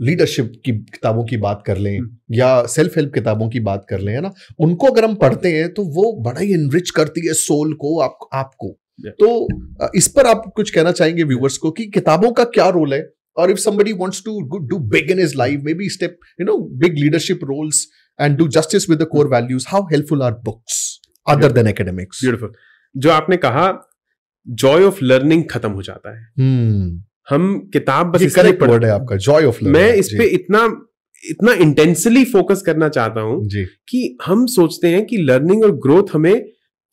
लीडरशिप हम्म। की किताबों की बात कर लें हम्म। या सेल्फ हेल्प किताबों की बात कर लें है ना उनको अगर हम पढ़ते हैं तो वो बड़ा ही इनरिच करती है सोल को आप आपको तो इस पर आप कुछ कहना चाहेंगे व्यूवर्स को कि किताबों का क्या रोल है और if somebody wants to do big in his life maybe step you know big leadership roles and do justice with the core values how helpful are books other than academics beautiful जो आपने कहा Joy of learning खत्म हो जाता है hmm. हम किताब बस इसका एक वर्ड है आपका जॉय ऑफ लर्निंग मैं इस पे इतना इतना इंटेंसिवली फोकस करना चाहता हूं कि हम सोचते हैं कि लर्निंग और ग्रोथ हमें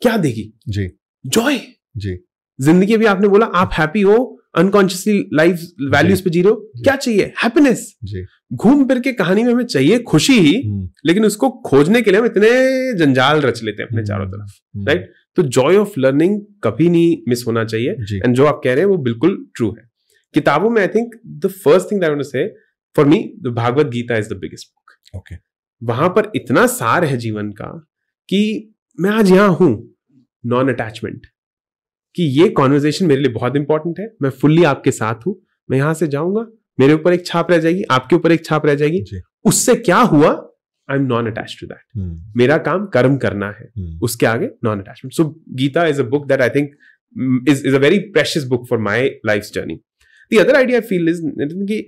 क्या देगी जी जॉय जी जिंदगी भी आपने बोला आप हैप्पी हो अनकॉन्शियसली लाइफ वैल्यूज पे जी रहे हो क्या चाहिए हैप्पीनेस घूम फिर के कहानी में हमें चाहिए खुशी ही हम्म। लेकिन उसको खोजने के लिए हम इतने जंजाल रच लेते हैं अपने हम्म। चारों तरफ राइट हम्म। तो जॉय ऑफ लर्निंग कभी नहीं मिस होना चाहिए एंड जो आप कह रहे हैं वो बिल्कुल ट्रू है किताबों में I think the first thing that say for me the Bhagavad Gita is the biggest book okay वहां पर इतना सार है जीवन का कि मैं आज यहां हूं नॉन अटैचमेंट कि ये कॉन्वर्जेशन मेरे लिए बहुत इंपॉर्टेंट है मैं फुल्ली आपके साथ हूं मैं यहां से जाऊंगा मेरे ऊपर एक छाप रह जाएगी आपके ऊपर एक छाप रह जाएगी उससे क्या हुआ I am non attach to that मेरा काम कर्म करना है hmm. उसके आगे non attachment so Gita is a book that I think is is a very precious book for my life journey the other idea feel is कि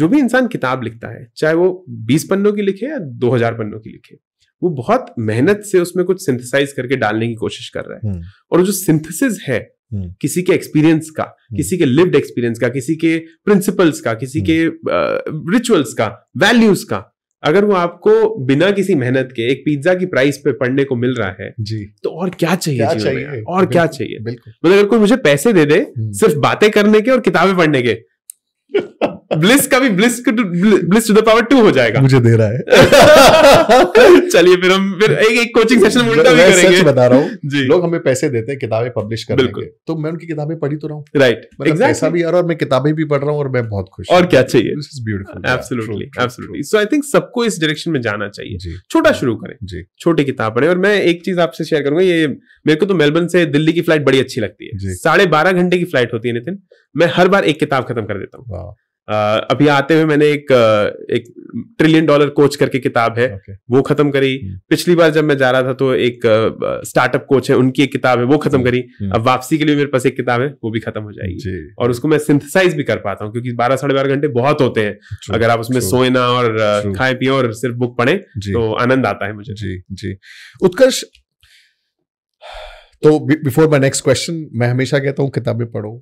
जो भी इंसान किताब लिखता है चाहे वो बीस पन्नों की लिखे या दो हजार पन्नों की लिखे वो बहुत मेहनत से उसमें कुछ सिंथेसाइज करके डालने की कोशिश कर रहा है हम्म। और जो सिंथेसिस है हम्म। किसी के एक्सपीरियंस हम्म। का किसी के लिव्ड एक्सपीरियंस का किसी के प्रिंसिपल्स का किसी के रिचुअल्स का वैल्यूज का अगर वो आपको बिना किसी मेहनत के एक पिज्जा की प्राइस पे पढ़ने को मिल रहा है जी तो और क्या चाहिए, क्या चाहिए? और क्या चाहिए मतलब अगर कोई मुझे पैसे दे दे सिर्फ बातें करने के और किताबें पढ़ने के ब्लिस का भी bliss bliss to the power two हो जाएगा मुझे दे रहा है चलिए फिर हम फिर एक एक कोचिंग सेशन में उल्टा भी करेंगे बता रहा हूँ जी लोग हमें पैसे देते हैं किताबें पब्लिश करने के तो मैं उनकी किताबें पढ़ी तो रहा हूँ राइट मतलब पैसा भी आ रहा और मैं किताबें भी पढ़ रहा हूँ और मैं बहुत खुश और क्या चाहिए this is beautiful absolutely absolutely so I think सबको इस डायरेक्शन में जाना चाहिए छोटा शुरू करें जी छोटी किताब पढ़े और मैं एक चीज आपसे शेयर करूंगा ये मेरे को तो मेलबर्न से दिल्ली की फ्लाइट बड़ी अच्छी लगती है साढ़े बारह घंटे की फ्लाइट होती है नितिन मैं हर बार एक किताब खत्म कर देता हूँ Uh, अभी आते हुए मैंने एक एक ट्रिलियन डॉलर कोच करके किताब है okay. वो खत्म करी hmm. पिछली बार जब मैं जा रहा था तो एक स्टार्टअप कोच है उनकी एक किताब है वो खत्म hmm. करी hmm. अब वापसी के लिए मेरे पास एक किताब है वो भी खत्म हो जाएगी और उसको मैं सिंथेसाइज भी कर पाता हूँ क्योंकि बारह साढ़े बारह घंटे बहुत होते हैं True. अगर आप उसमें सोए ना और खाए पिए और सिर्फ बुक पढ़े तो आनंद आता है मुझे जी जी उत्कर्ष तो बिफोर माई नेक्स्ट क्वेश्चन मैं हमेशा कहता हूँ किताबें पढ़ो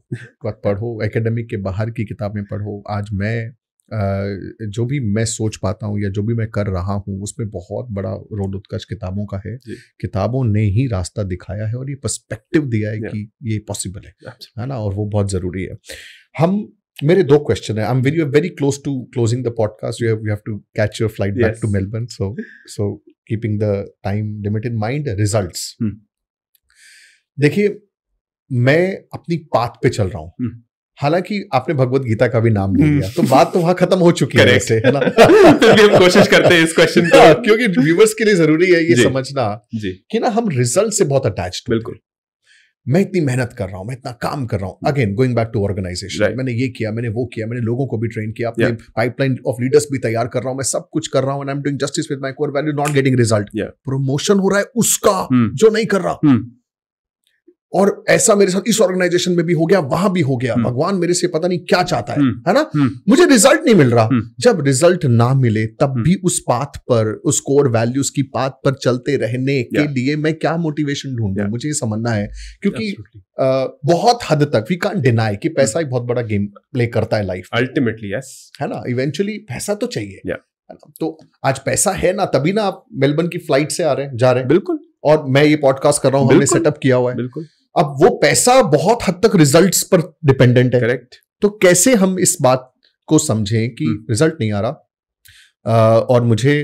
पढ़ो एकेडमिक के बाहर की किताबें पढ़ो आज मैं जो भी मैं सोच पाता हूँ या जो भी मैं कर रहा हूँ उसमें बहुत बड़ा रोल उत्कर्ष किताबों का है किताबों ने ही रास्ता दिखाया है और ये पर्सपेक्टिव दिया है कि ये पॉसिबल है है ना और वो बहुत ज़रूरी है हम मेरे दो क्वेश्चन है I am very close to closing the podcast you have to catch your flight back to Melbourne so so keeping the time limit in mind results देखिए मैं अपनी पाथ पे चल रहा हूं हम्म। हालांकि आपने भगवत गीता का भी नाम ले लिया तो हम्म। बात तो वहां खत्म हो चुकी है वैसे है ना फिर भी हम कोशिश करते हैं इस क्वेश्चन को हाँ, क्योंकि व्यूवर्स के लिए जरूरी है ये समझना कि ना हम रिजल्ट से बहुत अटैच बिल्कुल मैं इतनी मेहनत कर रहा हूँ मैं इतना काम कर रहा हूं again going back to organization मैंने ये किया मैंने वो किया मैंने लोगों को भी ट्रेन किया अपने पाइपलाइन ऑफ लीडर्स भी तैयार कर रहा हूं मैं सब कुछ कर रहा हूँ I am doing justice with my core value not getting result promotion हो रहा है उसका हम्म। जो नहीं कर रहा और ऐसा मेरे साथ इस ऑर्गेनाइजेशन में भी हो गया वहां भी हो गया हम्म। भगवान मेरे से पता नहीं क्या चाहता है हम्म। है ना हम्म। मुझे रिजल्ट नहीं मिल रहा जब रिजल्ट ना मिले तब भी उस पाथ पर उस कोर वैल्यूज की पाथ पर चलते रहने के लिए मैं क्या मोटिवेशन ढूंढा मुझे ये समझना है क्योंकि बहुत हद तक वी कान डिनाई कि पैसा एक बहुत बड़ा गेम प्ले करता है लाइफ अल्टीमेटली यस है ना इवेंचुअली पैसा तो चाहिए तो आज पैसा है ना तभी ना आप मेलबर्न की फ्लाइट से आ रहे हैं जा रहे हैं बिल्कुल और मैं ये पॉडकास्ट कर रहा हूँ हमने सेटअप किया हुआ है बिल्कुल अब वो पैसा बहुत हद तक रिजल्ट्स पर डिपेंडेंट है करेक्ट तो कैसे हम इस बात को समझें कि रिजल्ट hmm. नहीं आ रहा uh, और मुझे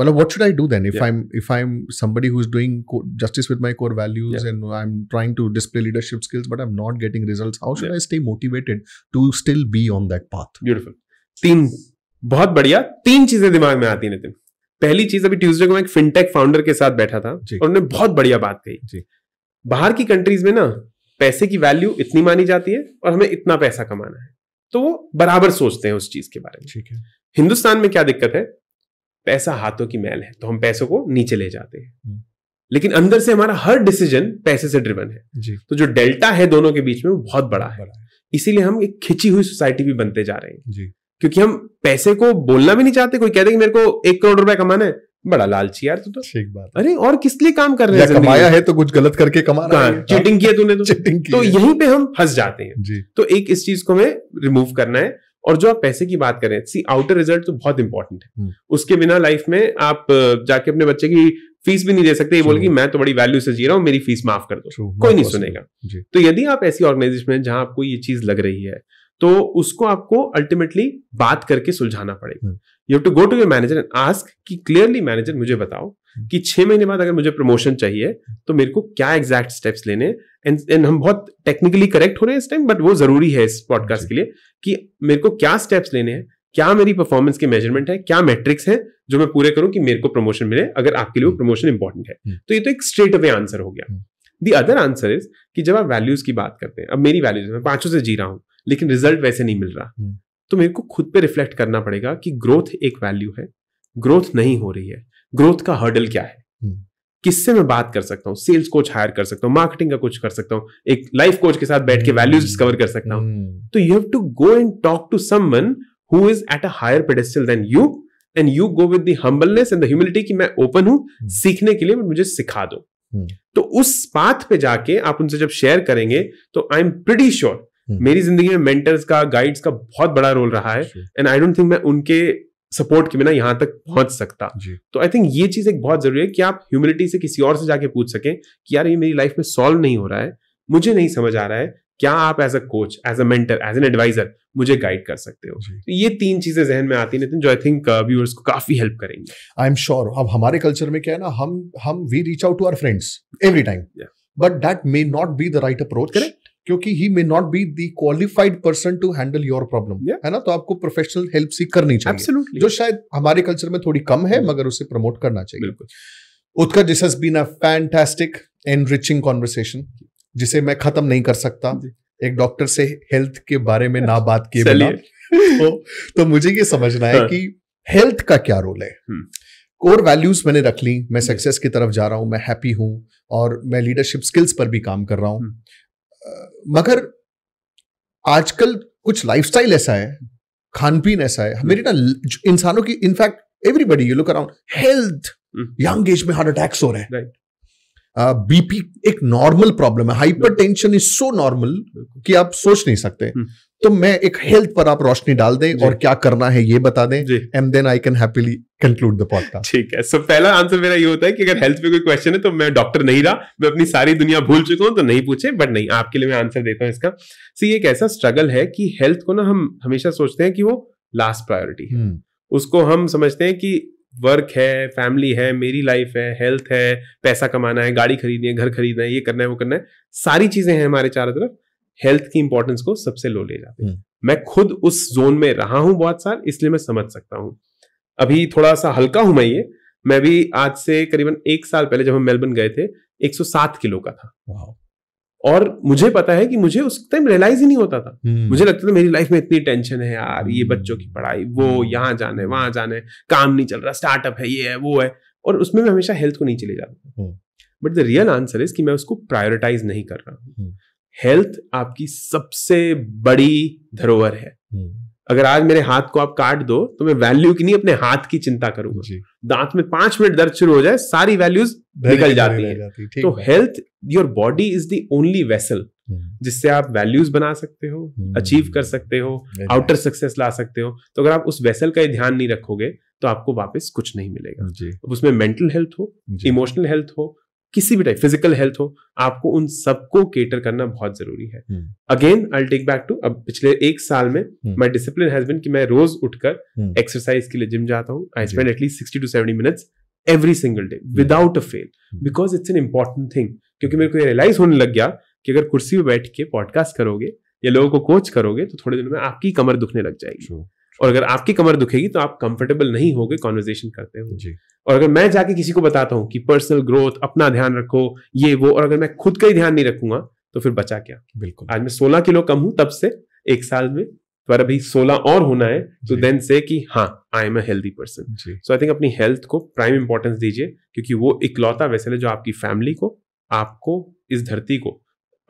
मतलब what should I do then if I am if I am somebody who is doing justice with my core values and I am trying to display leadership skills but I am not getting results how should I stay motivated to still be on that path beautiful तीन बहुत बढ़िया तीन चीजें दिमाग में आती नितिन पहली चीज अभी ट्यूजडे को मैं एक फिनटेक फाउंडर के साथ बैठा था और उन्होंने बहुत बढ़िया बात कही बाहर की कंट्रीज में ना पैसे की वैल्यू इतनी मानी जाती है और हमें इतना पैसा कमाना है तो वो बराबर सोचते हैं उस चीज के बारे में ठीक है हिंदुस्तान में क्या दिक्कत है पैसा हाथों की मैल है तो हम पैसों को नीचे ले जाते हैं हम्म। लेकिन अंदर से हमारा हर डिसीजन पैसे से ड्रिवन है जी। तो जो डेल्टा है दोनों के बीच में वो बहुत बड़ा है, बड़ा है। इसीलिए हम एक खिंची हुई सोसाइटी भी बनते जा रहे हैं जी। क्योंकि हम पैसे को बोलना भी नहीं चाहते कोई कहते कि मेरे को एक करोड़ रुपए कमाना है बड़ा लालची यार तू तो ठीक बात अरे और किस लिए काम कर रहे हैं कमाया है तो कुछ गलत करके कमा रहा हाँ, है चीटिंग किया तूने तो चीटिंग तो यहीं पे हम फंस जाते हैं तो एक इस चीज को हमें रिमूव करना है और जो आप पैसे की बात करें सी आउटर रिजल्ट तो बहुत इंपॉर्टेंट है हम्म। उसके बिना लाइफ में आप जाके अपने बच्चे की फीस भी नहीं दे सकते ये बोल कि मैं तो बड़ी वैल्यू से जी रहा हूँ मेरी फीस माफ कर दो कोई नहीं सुनेगा तो यदि आप ऐसी ऑर्गेनाइजेशन में जहां आपको ये चीज लग रही है तो उसको आपको अल्टीमेटली बात करके सुलझाना पड़ेगा hmm. You to go to your manager and ask कि क्लियरली मैनेजर मुझे बताओ कि छह महीने बाद अगर मुझे प्रमोशन चाहिए तो मेरे को क्या एग्जैक्ट स्टेप्स लेने एंड एंड हम बहुत टेक्निकली करेक्ट हो रहे हैं इस टाइम बट वो जरूरी है इस पॉडकास्ट के लिए कि मेरे को क्या स्टेप्स लेने हैं क्या मेरी परफॉर्मेंस के मेजरमेंट है क्या मैट्रिक्स है जो मैं पूरे करूं कि मेरे को प्रमोशन मिले अगर आपके लिए वो प्रमोशन इंपॉर्टेंट है hmm. तो ये तो एक स्ट्रेट अवे आंसर हो गया दी अदर आंसर इज कि जब आप वैल्यूज की बात करते हैं अब मेरी वैल्यूज मैं पांचों से जी रहा हूं लेकिन रिजल्ट वैसे नहीं मिल रहा hmm. तो मेरे को खुद पे रिफ्लेक्ट करना पड़ेगा कि ग्रोथ एक वैल्यू है ग्रोथ नहीं हो रही है ग्रोथ का हर्डल क्या है हम्म। किससे मैं बात कर सकता हूँ सेल्स कोच हायर कर सकता हूँ मार्केटिंग का कुछ कर सकता हूँ एक लाइफ कोच के साथ बैठ के वैल्यूज हम्म। डिस्कवर कर सकता हूँ हम्म। तो you have to go and talk to someone who is at a higher pedestal then you and you go with the humbleness and the humility कि मैं ओपन हूं सीखने के लिए मुझे सिखा दो तो उस पाथ पे जाके आप उनसे जब शेयर करेंगे तो I am pretty sure Hmm. मेरी जिंदगी में मेंटर्स का गाइड्स का बहुत बड़ा रोल रहा है एंड आई डोंट थिंक मैं उनके सपोर्ट के बिना यहां तक पहुंच सकता तो आई थिंक ये चीज एक बहुत जरूरी है कि आप ह्यूमिलिटी से किसी और से जाके पूछ सकें कि यार ये मेरी लाइफ में सॉल्व नहीं हो रहा है मुझे नहीं समझ आ रहा है क्या आप as a coach as a mentor as an advisor मुझे गाइड कर सकते हो तो ये तीन चीजें जहन में आती नितिन जो आई थिंक व्यूअर्स को काफी हेल्प करेंगे आई एम श्योर अब हमारे कल्चर में क्या है ना हम हम we reach out to our friends every time but that may not be the right approach correct क्योंकि he may not be the qualified person to handle your problem है ना तो आपको प्रोफेशनल हेल्प सीख करनी चाहिए Absolutely. जो शायद हमारे कल्चर में थोड़ी कम है hmm. मगर उसे प्रमोट करना चाहिए Utkarsh this has been a enriching conversation जिसे मैं खत्म नहीं कर सकता एक डॉक्टर से हेल्थ के बारे में ना बात किए बिना तो, तो मुझे ये समझना है हाँ। कि हेल्थ का क्या रोल है कोर hmm. वैल्यूज मैंने रख ली मैं सक्सेस की तरफ जा रहा हूँ मैं हैप्पी हूँ और मैं लीडरशिप स्किल्स पर भी काम कर रहा हूँ hmm. मगर आजकल कुछ लाइफस्टाइल ऐसा है खान पीन ऐसा है मेरी ना इंसानों की in fact everybody you look around health young age में हार्ट अटैक्स हो रहे हैं बीपी एक नॉर्मल प्रॉब्लम है hypertension is so normal कि आप सोच नहीं सकते hmm. तो मैं एक हेल्थ पर आप रोशनी डाल दें और क्या करना है ये बता दें and then I can happily conclude the podcast ठीक है सो so, पहला आंसर मेरा ये होता है कि अगर हेल्थ पे कोई क्वेश्चन है तो मैं डॉक्टर नहीं रहा मैं अपनी सारी दुनिया भूल चुका हूं तो नहीं पूछे बट नहीं आपके लिए मैं आंसर देता हूं इसका सो ये एक ऐसा स्ट्रगल है कि हेल्थ को ना हम हमेशा सोचते हैं कि वो लास्ट प्रायोरिटी है hmm. उसको हम समझते हैं कि वर्क है फैमिली है मेरी लाइफ है हेल्थ है पैसा कमाना है गाड़ी खरीदनी है घर खरीदना है ये करना है वो करना है सारी चीजें हैं हमारे चारों तरफ हेल्थ की इंपॉर्टेंस को सबसे लो ले जाते हैं हम्म। मैं खुद उस जोन में रहा हूं बहुत साल इसलिए मैं समझ सकता हूं अभी थोड़ा सा हल्का हूं मैं ये मैं भी आज से करीबन एक साल पहले जब हम मेलबर्न गए थे 107 किलो का था और मुझे पता है कि मुझे उस टाइम रियलाइज ही नहीं होता था हम्म। मुझे लगता था मेरी लाइफ में इतनी टेंशन है यार ये हम्म। बच्चों की पढ़ाई वो यहाँ जाना है वहां जाना है काम नहीं चल रहा स्टार्टअप है ये है वो है और उसमें मैं हमेशा हेल्थ को नहीं चले जाता but the real answer is कि मैं उसको प्रायोरिटाइज नहीं कर रहा हूँ हेल्थ आपकी सबसे बड़ी धरोहर है हम्म। अगर आज मेरे हाथ को आप काट दो तो मैं वैल्यू की नहीं अपने हाथ की चिंता करूंगा दांत में पांच मिनट दर्द शुरू हो जाए सारी वैल्यूज निकल जाती तो है तो health your body is the only vessel जिससे आप वैल्यूज बना सकते हो अचीव हम्म। कर सकते हो आउटर सक्सेस ला सकते हो तो अगर आप उस वेसल का ध्यान नहीं रखोगे तो आपको वापस कुछ नहीं मिलेगा उसमें मेंटल हेल्थ हो इमोशनल हेल्थ हो किसी भी टाइप फिजिकल हेल्थ हो आपको उन सबको केटर करना बहुत जरूरी है again I take back to अब पिछले एक साल में माय डिसिप्लिन हैज बिन कि मैं रोज उठकर एक्सरसाइज हम्म। के लिए जिम जाता हूँ I spend at least sixty to seventy minutes every single day without a fail because it's an important thing क्योंकि मेरे को ये रियलाइज होने लग गया कि अगर कुर्सी पर बैठ के पॉडकास्ट करोगे या लोगों को कोच करोगे तो थोड़े दिन में आपकी कमर दुखने लग जाएगी sure. और अगर आपकी कमर दुखेगी तो आप कंफर्टेबल नहीं होगे कॉन्वर्जेशन करते हुए और अगर मैं जाके किसी को बताता हूँ कि पर्सनल ग्रोथ अपना ध्यान रखो ये वो और अगर मैं खुद का ही ध्यान नहीं रखूंगा तो फिर बचा क्या बिल्कुल आज मैं सोलह किलो कम हूं तब से एक साल में पर अभी सोलह और होना है तो देन से कि हाँ I am a healthy person so I think अपनी हेल्थ को प्राइम इंपॉर्टेंस दीजिए क्योंकि वो इकलौता वैसे है जो आपकी फैमिली को आपको इस धरती को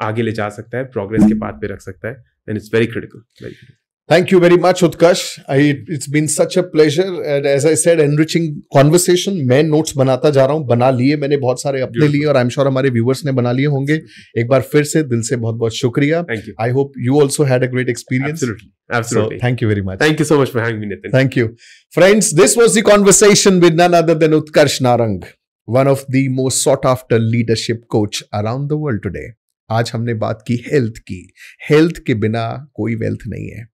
आगे ले जा सकता है प्रोग्रेस के पाथ पे रख सकता है and it's very critical very critical Thank you very much, Utkash. I, it's been such a pleasure. And as I said, enriching conversation. मैं notes बनाता जा रहा हूँ बना लिए मैंने बहुत सारे अपने लिए और I'm sure हमारे viewers ने बना लिए होंगे एक बार फिर से दिल से बहुत बहुत शुक्रिया I hope you also had a great experience Absolutely. So, thank you very much. Thank you so much for having me, Nitin. Thank you. Friends, this was the conversation with none other than Utkarsh Narang, one of the most sought after leadership coach around the world today. आज हमने बात की health की health के बिना कोई wealth नहीं है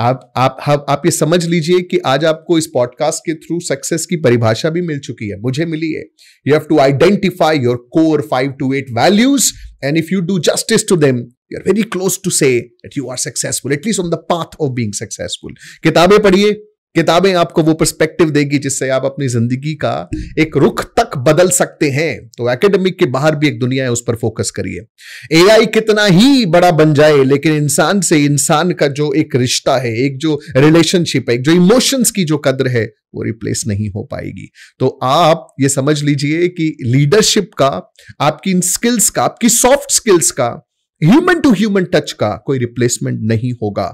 आप आप हाँ, आप ये समझ लीजिए कि आज आपको इस पॉडकास्ट के थ्रू सक्सेस की परिभाषा भी मिल चुकी है मुझे मिली है you have to identify your core five to eight values and if you do justice to them you are very close to say that you are successful at least on the path of being successful किताबें पढ़िए किताबें आपको वो perspective देगी जिससे आप अपनी जिंदगी का एक रुख तक बदल सकते हैं तो एकेडमिक के बाहर भी एक दुनिया है उस पर फोकस करिए एआई कितना ही बड़ा बन जाए लेकिन इंसान से इंसान का जो एक रिश्ता है एक जो रिलेशनशिप है एक जो इमोशंस की जो कद्र है वो रिप्लेस नहीं हो पाएगी तो आप ये समझ लीजिए कि लीडरशिप का आपकी इन स्किल्स का आपकी सॉफ्ट स्किल्स का ह्यूमन टू ह्यूमन टच का कोई रिप्लेसमेंट नहीं होगा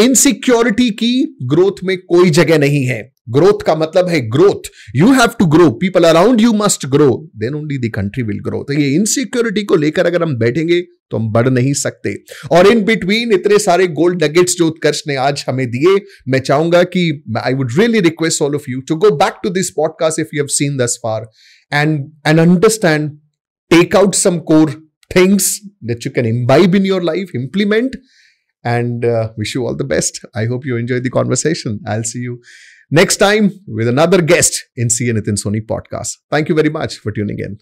इनसिक्योरिटी की ग्रोथ में कोई जगह नहीं है ग्रोथ का मतलब है growth you have to grow people around you must grow then only the country will grow तो ये इनसिक्योरिटी को लेकर अगर हम बैठेंगे तो हम बढ़ नहीं सकते और इन बिटवीन इतने सारे गोल्ड नगेट्स जो उत्कर्ष ने आज हमें दिए मैं चाहूंगा कि I would really request all of you to go back to this podcast if you have seen thus far and and understand take out some core things that you can imbibe in your life, implement, and uh, wish you all the best. I hope you enjoyed the conversation. I'll see you next time with another guest in CN Nitin Sony podcast. Thank you very much for tuning in.